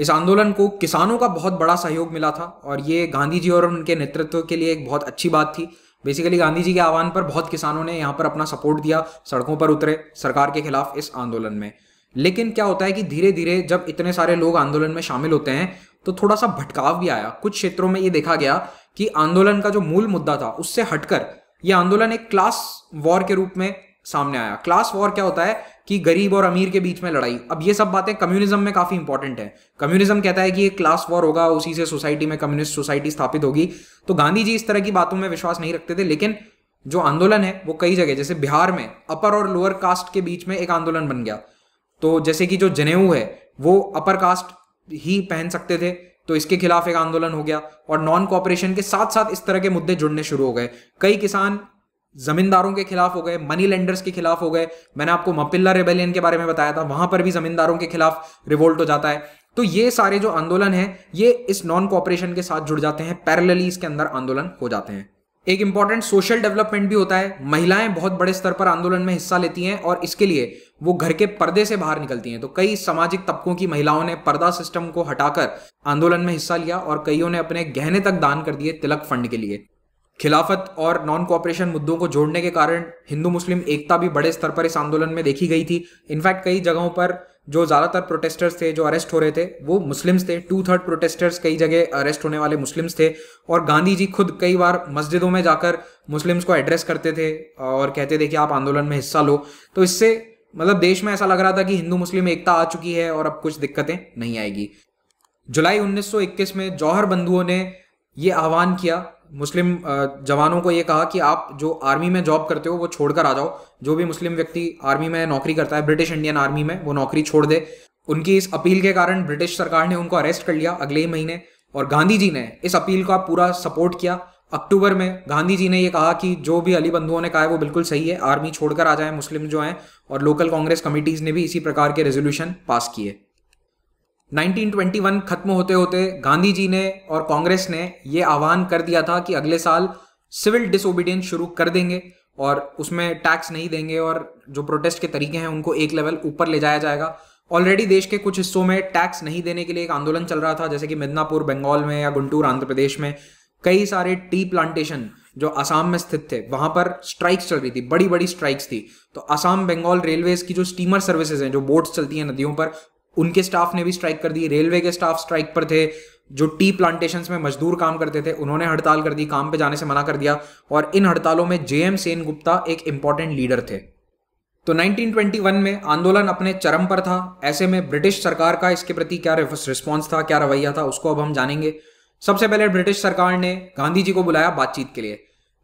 इस आंदोलन को किसानों का बहुत बड़ा सहयोग मिला था और ये गांधी जी और उनके नेतृत्व के लिए एक बहुत अच्छी बात थी बेसिकली गांधी जी के आह्वान पर बहुत किसानों ने यहाँ पर अपना सपोर्ट दिया सड़कों पर उतरे सरकार के खिलाफ इस आंदोलन में लेकिन क्या होता है कि धीरे धीरे जब इतने सारे लोग आंदोलन में शामिल होते हैं तो थोड़ा सा भटकाव भी आया कुछ क्षेत्रों में ये देखा गया कि आंदोलन का जो मूल मुद्दा था उससे हटकर ये आंदोलन एक क्लास वॉर के रूप में सामने आया क्लास वॉर क्या होता है कि गरीब और अमीर के बीच में लड़ाई अब ये सब बातें कम्युनिज्म में काफ़ी इंपॉर्टेंट है कम्युनिज्म कहता है कि एक क्लास वॉर होगा उसी से सोसाइटी में कम्युनिस्ट सोसाइटी स्थापित होगी तो गांधी जी इस तरह की बातों में विश्वास नहीं रखते थे लेकिन जो आंदोलन है वो कई जगह जैसे बिहार में अपर और लोअर कास्ट के बीच में एक आंदोलन बन गया तो जैसे कि जो जनेऊ है वो अपर कास्ट ही पहन सकते थे तो इसके खिलाफ एक आंदोलन हो गया और नॉन कॉपरेशन के साथ साथ इस तरह के मुद्दे जुड़ने शुरू हो गए कई किसान जमींदारों के खिलाफ हो गए मनी लेंडर्स के खिलाफ हो गए मैंने आपको मपिल्ला रेबेलियन के बारे में बताया था वहां पर भी जमींदारों के खिलाफ रिवोल्ट हो जाता है तो ये सारे जो आंदोलन है ये इस नॉन कॉपरेशन के साथ जुड़ जाते हैं पैरेलली इसके अंदर आंदोलन हो जाते हैं एक इंपॉर्टेंट सोशल डेवलपमेंट भी होता है महिलाएं बहुत बड़े स्तर पर आंदोलन में हिस्सा लेती हैं और इसके लिए वो घर के पर्दे से बाहर निकलती हैं तो कई सामाजिक तबकों की महिलाओं ने पर्दा सिस्टम को हटाकर आंदोलन में हिस्सा लिया और कईयों ने अपने गहने तक दान कर दिए तिलक फंड के लिए खिलाफत और नॉन कोऑपरेशन मुद्दों को जोड़ने के कारण हिंदू मुस्लिम एकता भी बड़े स्तर पर इस आंदोलन में देखी गई थी इनफैक्ट कई जगहों पर जो ज़्यादातर प्रोटेस्टर्स थे जो अरेस्ट हो रहे थे वो मुस्लिम्स थे टू थर्ड प्रोटेस्टर्स कई जगह अरेस्ट होने वाले मुस्लिम्स थे और गांधी जी खुद कई बार मस्जिदों में जाकर मुस्लिम्स को एड्रेस करते थे और कहते थे कि आप आंदोलन में हिस्सा लो तो इससे मतलब देश में ऐसा लग रहा था कि हिंदू मुस्लिम एकता आ चुकी है और अब कुछ दिक्कतें नहीं आएगी जुलाई 1921 में जौहर बंधुओं ने ये आह्वान किया मुस्लिम जवानों को ये कहा कि आप जो आर्मी में जॉब करते हो वो छोड़कर आ जाओ जो भी मुस्लिम व्यक्ति आर्मी में नौकरी करता है ब्रिटिश इंडियन आर्मी में वो नौकरी छोड़ दे उनकी इस अपील के कारण ब्रिटिश सरकार ने उनको अरेस्ट कर लिया अगले ही महीने और गांधी जी ने इस अपील का पूरा सपोर्ट किया अक्टूबर में गांधी जी ने ये कहा कि जो भी अली बंधुओं ने कहा है वो बिल्कुल सही है आर्मी छोड़कर आ जाए मुस्लिम जो हैं और लोकल कांग्रेस कमेटीज़ ने भी इसी प्रकार के रेजोल्यूशन पास किए 1921 खत्म होते होते गांधी जी ने और कांग्रेस ने यह आह्वान कर दिया था कि अगले साल सिविल डिसोबीडियंस शुरू कर देंगे और उसमें टैक्स नहीं देंगे और जो प्रोटेस्ट के तरीके हैं उनको एक लेवल ऊपर ले जाया जाएगा ऑलरेडी देश के कुछ हिस्सों में टैक्स नहीं देने के लिए एक आंदोलन चल रहा था जैसे कि मिदनापुर बंगाल में या गुंटूर आंध्र प्रदेश में कई सारे टी प्लांटेशन जो असम में स्थित थे वहां पर स्ट्राइक्स चल रही थी बड़ी बड़ी स्ट्राइक्स थी तो असम बंगाल रेलवेज की जो स्टीमर सर्विसेज हैं जो बोट्स चलती हैं नदियों पर उनके स्टाफ ने भी स्ट्राइक कर दी रेलवे के स्टाफ स्ट्राइक पर थे जो टी प्लांटेशन में मजदूर काम करते थे उन्होंने हड़ताल कर दी काम पे जाने से मना कर दिया और इन हड़तालों में जे एम सेन गुप्ता एक इंपॉर्टेंट लीडर थे तो 1921 में आंदोलन अपने चरम पर था ऐसे में ब्रिटिश सरकार का इसके प्रति क्या रिस्पॉन्स था क्या रवैया था उसको अब हम जानेंगे सबसे पहले ब्रिटिश सरकार ने गांधी जी को बुलाया बातचीत के लिए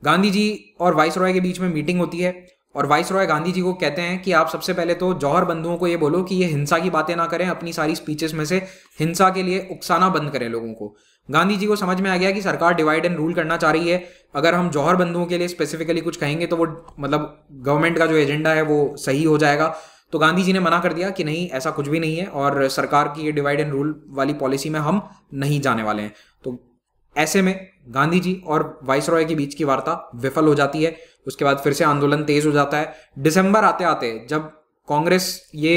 गांधी जी और वाइस रॉय के बीच में मीटिंग होती है और वाइस रॉय गांधी जी को कहते हैं कि आप सबसे पहले तो जौहर बंधुओं को ये बोलो कि ये हिंसा की बातें ना करें अपनी सारी स्पीचेस में से हिंसा के लिए उकसाना बंद करें लोगों को गांधी जी को समझ में आ गया कि सरकार डिवाइड एंड रूल करना चाह रही है अगर हम जौहर बंधुओं के लिए स्पेसिफिकली कुछ कहेंगे तो वो मतलब गवर्नमेंट का जो एजेंडा है वो सही हो जाएगा तो गांधी जी ने मना कर दिया कि नहीं ऐसा कुछ भी नहीं है और सरकार की ये डिवाइड एंड रूल वाली पॉलिसी में हम नहीं जाने वाले हैं तो ऐसे में गांधी जी और वाइस रॉय के बीच की वार्ता विफल हो जाती है उसके बाद फिर से आंदोलन तेज हो जाता है दिसंबर आते आते जब कांग्रेस ये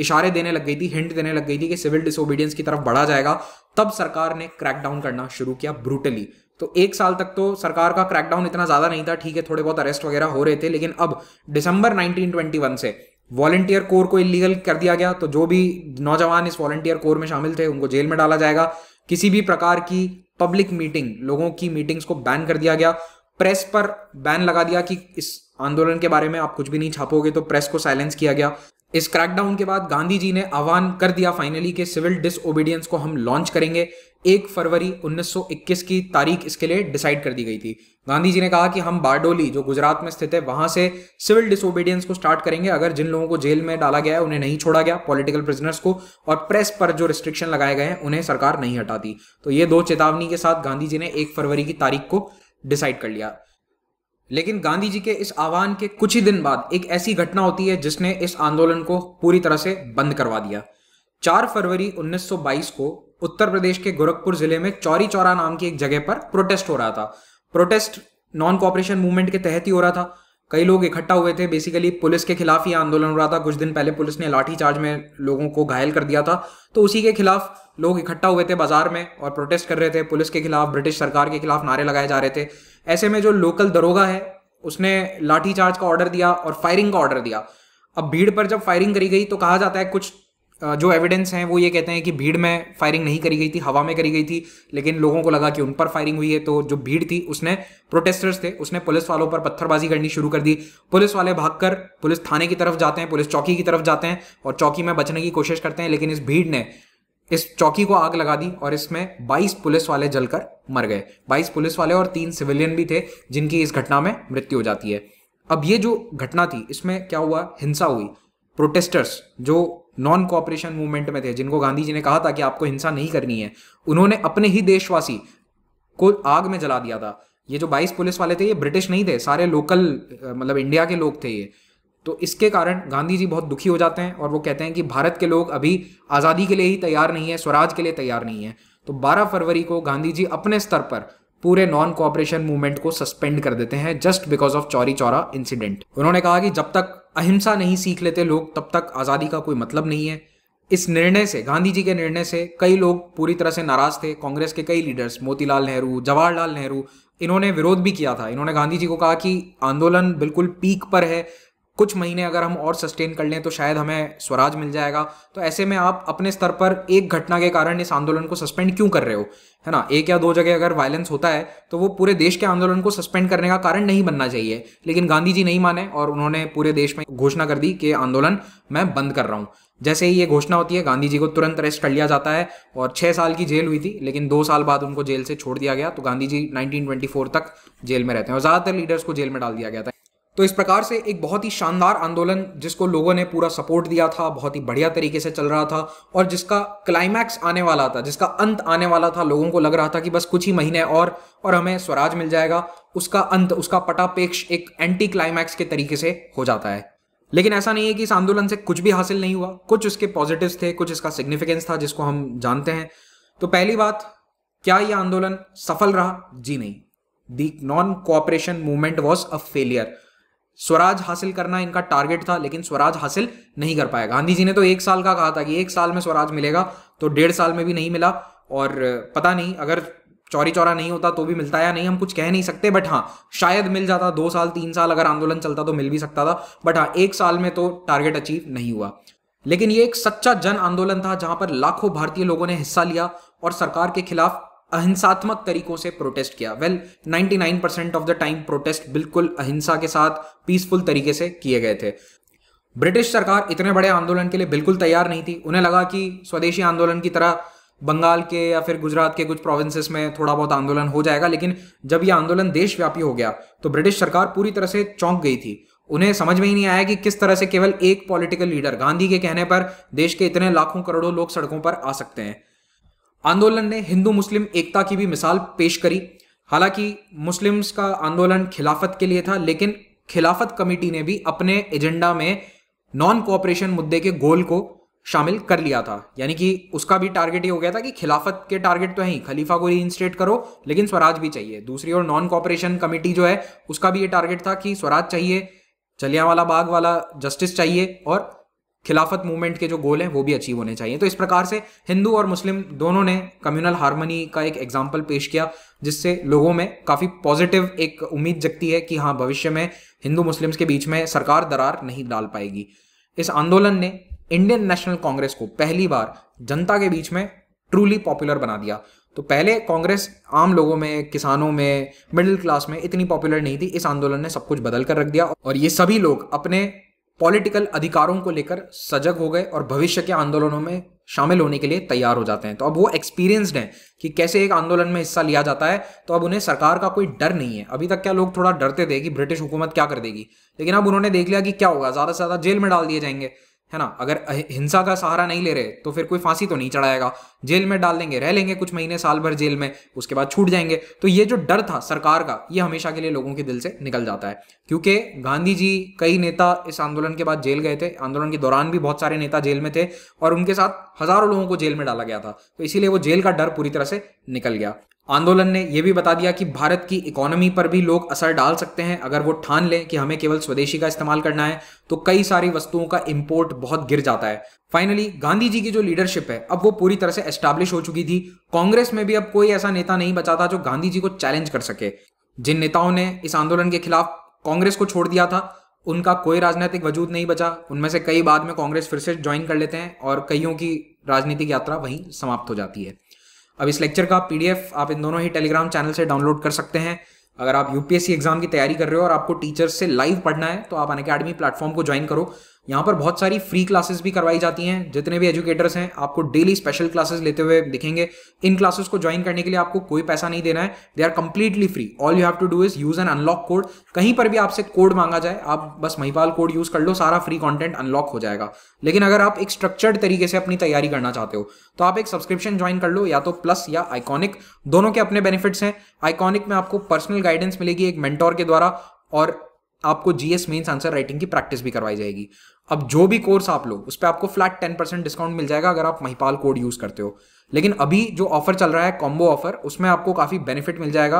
इशारे देने लग गई थी हिंट देने लग गई थी कि सिविल डिसोबीडियंस की तरफ बढ़ा जाएगा तब सरकार ने क्रैकडाउन करना शुरू किया ब्रूटली तो एक साल तक तो सरकार का क्रैकडाउन इतना ज्यादा नहीं था ठीक है थोड़े बहुत अरेस्ट वगैरह हो रहे थे लेकिन अब दिसंबर 1921 से वॉलेंटियर कोर को इलीगल कर दिया गया तो जो भी नौजवान इस वॉलेंटियर कोर में शामिल थे उनको जेल में डाला जाएगा किसी भी प्रकार की पब्लिक मीटिंग लोगों की मीटिंग्स को बैन कर दिया गया प्रेस पर बैन लगा दिया कि इस आंदोलन के बारे में आप कुछ भी नहीं छापोगे तो प्रेस को साइलेंस किया गया इस क्रैकडाउन के बाद गांधी जी ने आह्वान कर दिया फाइनली कि सिविल डिसओबीडियंस को हम लॉन्च करेंगे एक फरवरी 1921 की तारीख इसके लिए डिसाइड कर दी गई थी गांधी जी ने कहा कि हम बारडोली जो गुजरात में स्थित है वहां से सिविल डिसोबीडियंस को स्टार्ट करेंगे अगर जिन लोगों को जेल में डाला गया है उन्हें नहीं छोड़ा गया पॉलिटिकल प्रिजनर्स को और प्रेस पर जो रिस्ट्रिक्शन लगाए गए हैं उन्हें सरकार नहीं हटाती तो ये दो चेतावनी के साथ गांधी जी ने एक फरवरी की तारीख को डिसाइड कर लिया लेकिन गांधी जी के इस आह्वान के कुछ ही दिन बाद एक ऐसी घटना होती है जिसने इस आंदोलन को पूरी तरह से बंद करवा दिया 4 फरवरी 1922 को उत्तर प्रदेश के गोरखपुर जिले में चौरी चौरा नाम की एक जगह पर प्रोटेस्ट हो रहा था प्रोटेस्ट नॉन कॉपरेशन मूवमेंट के तहत ही हो रहा था कई लोग इकट्ठा हुए थे बेसिकली पुलिस के खिलाफ ही आंदोलन हो रहा था कुछ दिन पहले पुलिस ने लाठीचार्ज में लोगों को घायल कर दिया था तो उसी के खिलाफ लोग इकट्ठा हुए थे बाजार में और प्रोटेस्ट कर रहे थे पुलिस के खिलाफ ब्रिटिश सरकार के खिलाफ नारे लगाए जा रहे थे ऐसे में जो लोकल दरोगा है उसने लाठीचार्ज का ऑर्डर दिया और फायरिंग का ऑर्डर दिया अब भीड़ पर जब फायरिंग करी गई तो कहा जाता है कुछ जो एविडेंस हैं वो ये कहते हैं कि भीड़ में फायरिंग नहीं करी गई थी हवा में करी गई थी लेकिन लोगों को लगा कि उन पर फायरिंग हुई है तो जो भीड़ थी उसने प्रोटेस्टर्स थे उसने पुलिस वालों पर पत्थरबाजी करनी शुरू कर दी पुलिस वाले भागकर पुलिस थाने की तरफ जाते हैं पुलिस चौकी की तरफ जाते हैं और चौकी में बचने की कोशिश करते हैं लेकिन इस भीड़ ने इस चौकी को आग लगा दी और इसमें 22 पुलिस वाले जलकर मर गए 22 पुलिस वाले और तीन सिविलियन भी थे जिनकी इस घटना में मृत्यु हो जाती है अब ये जो घटना थी इसमें क्या हुआ हिंसा हुई प्रोटेस्टर्स जो नॉन कॉपरेशन मूवमेंट में थे जिनको गांधी जी ने कहा था कि आपको हिंसा नहीं करनी है उन्होंने अपने ही देशवासी को आग में जला दिया था ये जो 22 पुलिस वाले थे ये ब्रिटिश नहीं थे सारे लोकल मतलब इंडिया के लोग थे ये तो इसके कारण गांधी जी बहुत दुखी हो जाते हैं और वो कहते हैं कि भारत के लोग अभी आज़ादी के लिए ही तैयार नहीं है स्वराज के लिए तैयार नहीं है तो 12 फरवरी को गांधी जी अपने स्तर पर पूरे नॉन कॉपरेशन मूवमेंट को सस्पेंड कर देते हैं just because of Chauri Chaura incident उन्होंने कहा कि जब तक अहिंसा नहीं सीख लेते लोग तब तक आज़ादी का कोई मतलब नहीं है इस निर्णय से गांधी जी के निर्णय से कई लोग पूरी तरह से नाराज थे कांग्रेस के कई लीडर्स मोतीलाल नेहरू जवाहरलाल नेहरू इन्होंने विरोध भी किया था इन्होंने गांधी जी को कहा कि आंदोलन बिल्कुल पीक पर है कुछ महीने अगर हम और सस्टेन कर लें तो शायद हमें स्वराज मिल जाएगा तो ऐसे में आप अपने स्तर पर एक घटना के कारण इस आंदोलन को सस्पेंड क्यों कर रहे हो है ना एक या दो जगह अगर वायलेंस होता है तो वो पूरे देश के आंदोलन को सस्पेंड करने का कारण नहीं बनना चाहिए लेकिन गांधी जी नहीं माने और उन्होंने पूरे देश में घोषणा कर दी कि आंदोलन मैं बंद कर रहा हूँ जैसे ही ये घोषणा होती है गांधी जी को तुरंत अरेस्ट कर लिया जाता है और छः साल की जेल हुई थी लेकिन दो साल बाद उनको जेल से छोड़ दिया गया तो गांधी जी नाइनटीन तक जेल में रहते हैं और ज़्यादातर लीडर्स को जेल में डाल दिया गया था तो इस प्रकार से एक बहुत ही शानदार आंदोलन जिसको लोगों ने पूरा सपोर्ट दिया था बहुत ही बढ़िया तरीके से चल रहा था और जिसका क्लाइमैक्स आने वाला था जिसका अंत आने वाला था लोगों को लग रहा था कि बस कुछ ही महीने और और हमें स्वराज मिल जाएगा उसका अंत उसका पटापेक्ष एक एंटी क्लाइमैक्स के तरीके से हो जाता है लेकिन ऐसा नहीं है कि इस आंदोलन से कुछ भी हासिल नहीं हुआ कुछ उसके पॉजिटिव्स थे कुछ इसका सिग्निफिकेंस था जिसको हम जानते हैं तो पहली बात क्या यह आंदोलन सफल रहा जी नहीं the non cooperation movement was a failure swaraj हासिल करना इनका टारगेट था लेकिन स्वराज हासिल नहीं कर पाया गांधी जी ने तो एक साल का कहा था कि एक साल में स्वराज मिलेगा तो डेढ़ साल में भी नहीं मिला और पता नहीं अगर चौरी चौरा नहीं होता तो भी मिलता या नहीं हम कुछ कह नहीं सकते बट हाँ शायद मिल जाता दो साल तीन साल अगर आंदोलन चलता तो मिल भी सकता था बट हाँ एक साल में तो टारगेट अचीव नहीं हुआ लेकिन ये एक सच्चा जन आंदोलन था जहां पर लाखों भारतीय लोगों ने हिस्सा लिया और सरकार के खिलाफ अहिंसात्मक तरीकों से प्रोटेस्ट किया well nine percent of the time protest बिल्कुल अहिंसा के साथ पीसफुल तरीके से किए गए थे ब्रिटिश सरकार इतने बड़े आंदोलन के लिए बिल्कुल तैयार नहीं थी उन्हें लगा कि स्वदेशी आंदोलन की तरह बंगाल के या फिर गुजरात के कुछ प्रोविंसेस में थोड़ा बहुत आंदोलन हो जाएगा लेकिन जब यह आंदोलन देशव्यापी हो गया तो ब्रिटिश सरकार पूरी तरह से चौंक गई थी उन्हें समझ में ही नहीं आया कि किस तरह से केवल एक पॉलिटिकल लीडर गांधी के कहने पर देश के इतने लाखों करोड़ों लोग सड़कों पर आ सकते हैं आंदोलन ने हिंदू मुस्लिम एकता की भी मिसाल पेश करी हालांकि मुस्लिम्स का आंदोलन खिलाफत के लिए था लेकिन खिलाफत कमेटी ने भी अपने एजेंडा में नॉन कोऑपरेशन मुद्दे के गोल को शामिल कर लिया था यानी कि उसका भी टारगेट ये हो गया था कि खिलाफत के टारगेट तो है ही खलीफा को रीइंस्टेट करो लेकिन स्वराज भी चाहिए दूसरी ओर नॉन कॉपरेशन कमेटी जो है उसका भी ये टारगेट था कि स्वराज चाहिए वाला बाग वाला जस्टिस चाहिए और खिलाफत मूवमेंट के जो गोल हैं वो भी अचीव होने चाहिए तो इस प्रकार से हिंदू और मुस्लिम दोनों ने कम्युनल हारमोनी का एक एग्जाम्पल पेश किया जिससे लोगों में काफ़ी पॉजिटिव एक उम्मीद जगती है कि हाँ भविष्य में हिंदू मुस्लिम्स के बीच में सरकार दरार नहीं डाल पाएगी इस आंदोलन ने इंडियन नेशनल कांग्रेस को पहली बार जनता के बीच में ट्रूली पॉपुलर बना दिया तो पहले कांग्रेस आम लोगों में किसानों में मिडिल क्लास में इतनी पॉपुलर नहीं थी इस आंदोलन ने सब कुछ बदल कर रख दिया और ये सभी लोग अपने पॉलिटिकल अधिकारों को लेकर सजग हो गए और भविष्य के आंदोलनों में शामिल होने के लिए तैयार हो जाते हैं तो अब वो एक्सपीरियंस्ड हैं कि कैसे एक आंदोलन में हिस्सा लिया जाता है तो अब उन्हें सरकार का कोई डर नहीं है अभी तक क्या लोग थोड़ा डरते थे कि ब्रिटिश हुकूमत क्या कर देगी लेकिन अब उन्होंने देख लिया कि क्या होगा ज़्यादा से ज़्यादा जेल में डाल दिए जाएंगे है ना अगर हिंसा का सहारा नहीं ले रहे तो फिर कोई फांसी तो नहीं चढ़ाएगा जेल में डाल देंगे रह लेंगे कुछ महीने साल भर जेल में उसके बाद छूट जाएंगे तो ये जो डर था सरकार का ये हमेशा के लिए लोगों के दिल से निकल जाता है क्योंकि गांधी जी कई नेता इस आंदोलन के बाद जेल गए थे आंदोलन के दौरान भी बहुत सारे नेता जेल में थे और उनके साथ हजारों लोगों को जेल में डाला गया था तो इसीलिए वो जेल का डर पूरी तरह से निकल गया आंदोलन ने यह भी बता दिया कि भारत की इकोनॉमी पर भी लोग असर डाल सकते हैं अगर वो ठान लें कि हमें केवल स्वदेशी का इस्तेमाल करना है तो कई सारी वस्तुओं का इंपोर्ट बहुत गिर जाता है फाइनली गांधी जी की जो लीडरशिप है अब वो पूरी तरह से एस्टैब्लिश हो चुकी थी कांग्रेस में भी अब कोई ऐसा नेता नहीं बचा था जो गांधी जी को चैलेंज कर सके जिन नेताओं ने इस आंदोलन के खिलाफ कांग्रेस को छोड़ दिया था उनका कोई राजनीतिक वजूद नहीं बचा उनमें से कई बाद में कांग्रेस फिर से ज्वाइन कर लेते हैं और कईयों की राजनीतिक यात्रा वहीं समाप्त हो जाती है अब इस लेक्चर का पीडीएफ आप इन दोनों ही टेलीग्राम चैनल से डाउनलोड कर सकते हैं अगर आप यूपीएससी एग्जाम की तैयारी कर रहे हो और आपको टीचर्स से लाइव पढ़ना है तो आप अन अकेडमी प्लेटफॉर्म को ज्वाइन करो यहाँ पर बहुत सारी फ्री क्लासेस भी करवाई जाती हैं जितने भी एजुकेटर्स हैं आपको डेली स्पेशल क्लासेस लेते हुए दिखेंगे इन क्लासेस को ज्वाइन करने के लिए आपको कोई पैसा नहीं देना है they are completely free all you have to do is use an unlock code कहीं पर भी आपसे कोड मांगा जाए आप बस महिपाल कोड यूज कर लो सारा फ्री कॉन्टेंट अनलॉक हो जाएगा लेकिन अगर आप एक स्ट्रक्चर्ड तरीके से अपनी तैयारी करना चाहते हो तो आप एक सब्सक्रिप्शन ज्वाइन कर लो या तो प्लस या आइकॉनिक दोनों के अपने बेनिफिट्स हैं आइकॉनिक में आपको पर्सनल गाइडेंस मिलेगी एक मेंटोर के द्वारा और आपको जीएस मेंस आंसर राइटिंग की प्रैक्टिस भी करवाई जाएगी अब जो भी कोर्स आप लो उस पर आपको फ्लैट टेन परसेंट डिस्काउंट मिल जाएगा अगर आप महिपाल कोड यूज करते हो लेकिन अभी जो ऑफर चल रहा है कॉम्बो ऑफर उसमें आपको काफी बेनिफिट मिल जाएगा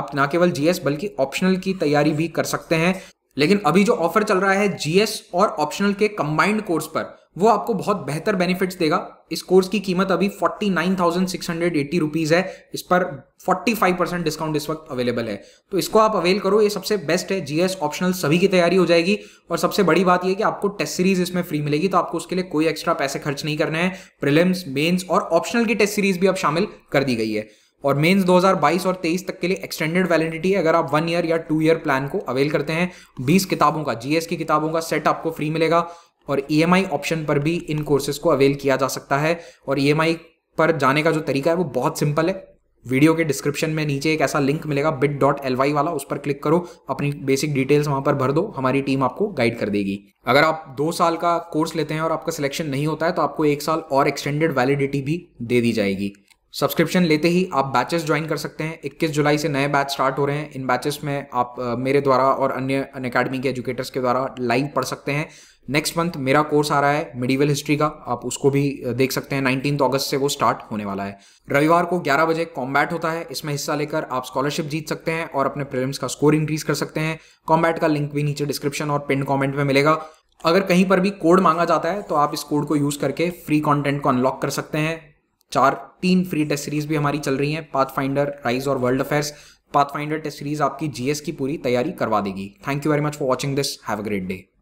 आप ना केवल जीएस बल्कि ऑप्शनल की तैयारी भी कर सकते हैं लेकिन अभी जो ऑफर चल रहा है जीएस और ऑप्शनल के कंबाइंड कोर्स पर वो आपको बहुत बेहतर बेनिफिट्स देगा इस कोर्स की कीमत अभी forty nine thousand six hundred eighty rupees है इस पर फोर्टी फाइव परसेंट डिस्काउंट इस वक्त अवेलेबल है तो इसको आप अवेल करो ये सबसे बेस्ट है जीएस ऑप्शनल सभी की तैयारी हो जाएगी और सबसे बड़ी बात यह कि आपको टेस्ट सीरीज इसमें फ्री मिलेगी तो आपको उसके लिए कोई एक्स्ट्रा पैसे खर्च नहीं करने हैं प्रिलिम्स मेन्स और ऑप्शनल की टेस्ट सीरीज भी अब शामिल कर दी गई है और मेंस 2022 और 23 तक के लिए एक्सटेंडेड वैलिडिटी है अगर आप वन ईयर या टू ईयर प्लान को अवेल करते हैं 20 किताबों का जीएस की किताबों का सेट आपको फ्री मिलेगा और ई e ऑप्शन पर भी इन कोर्सेज को अवेल किया जा सकता है और ई e पर जाने का जो तरीका है वो बहुत सिंपल है वीडियो के डिस्क्रिप्शन में नीचे एक ऐसा लिंक मिलेगा बिट डॉट एल वाई वाला उस पर क्लिक करो अपनी बेसिक डिटेल्स वहां पर भर दो हमारी टीम आपको गाइड कर देगी अगर आप दो साल का कोर्स लेते हैं और आपका सिलेक्शन नहीं होता है तो आपको एक साल और एक्सटेंडेड वैलिडिटी भी दे दी जाएगी सब्सक्रिप्शन लेते ही आप बैचेस ज्वाइन कर सकते हैं 21 जुलाई से नए बैच स्टार्ट हो रहे हैं इन बैचेस में आप मेरे द्वारा और अन्य अन अकेडमी के एजुकेटर्स के द्वारा लाइव पढ़ सकते हैं नेक्स्ट मंथ मेरा कोर्स आ रहा है मिडीवल हिस्ट्री का आप उसको भी देख सकते हैं नाइनटीन अगस्त से वो स्टार्ट होने वाला है रविवार को ग्यारह बजे कॉम्बैट होता है इसमें हिस्सा लेकर आप स्कॉलरशिप जीत सकते हैं और अपने प्रिलिम्स का स्कोर इंक्रीज कर सकते हैं कॉम्बैट का लिंक भी नीचे डिस्क्रिप्शन और पिन कॉमेंट में मिलेगा अगर कहीं पर भी कोड मांगा जाता है तो आप इस कोड को यूज करके फ्री कॉन्टेंट को अनलॉक कर सकते हैं चार तीन फ्री टेस्ट सीरीज भी हमारी चल रही हैं पाथ फाइंडर राइज और world affairs Pathfinder test series आपकी जीएस की पूरी तैयारी करवा देगी thank you very much for watching this have a great day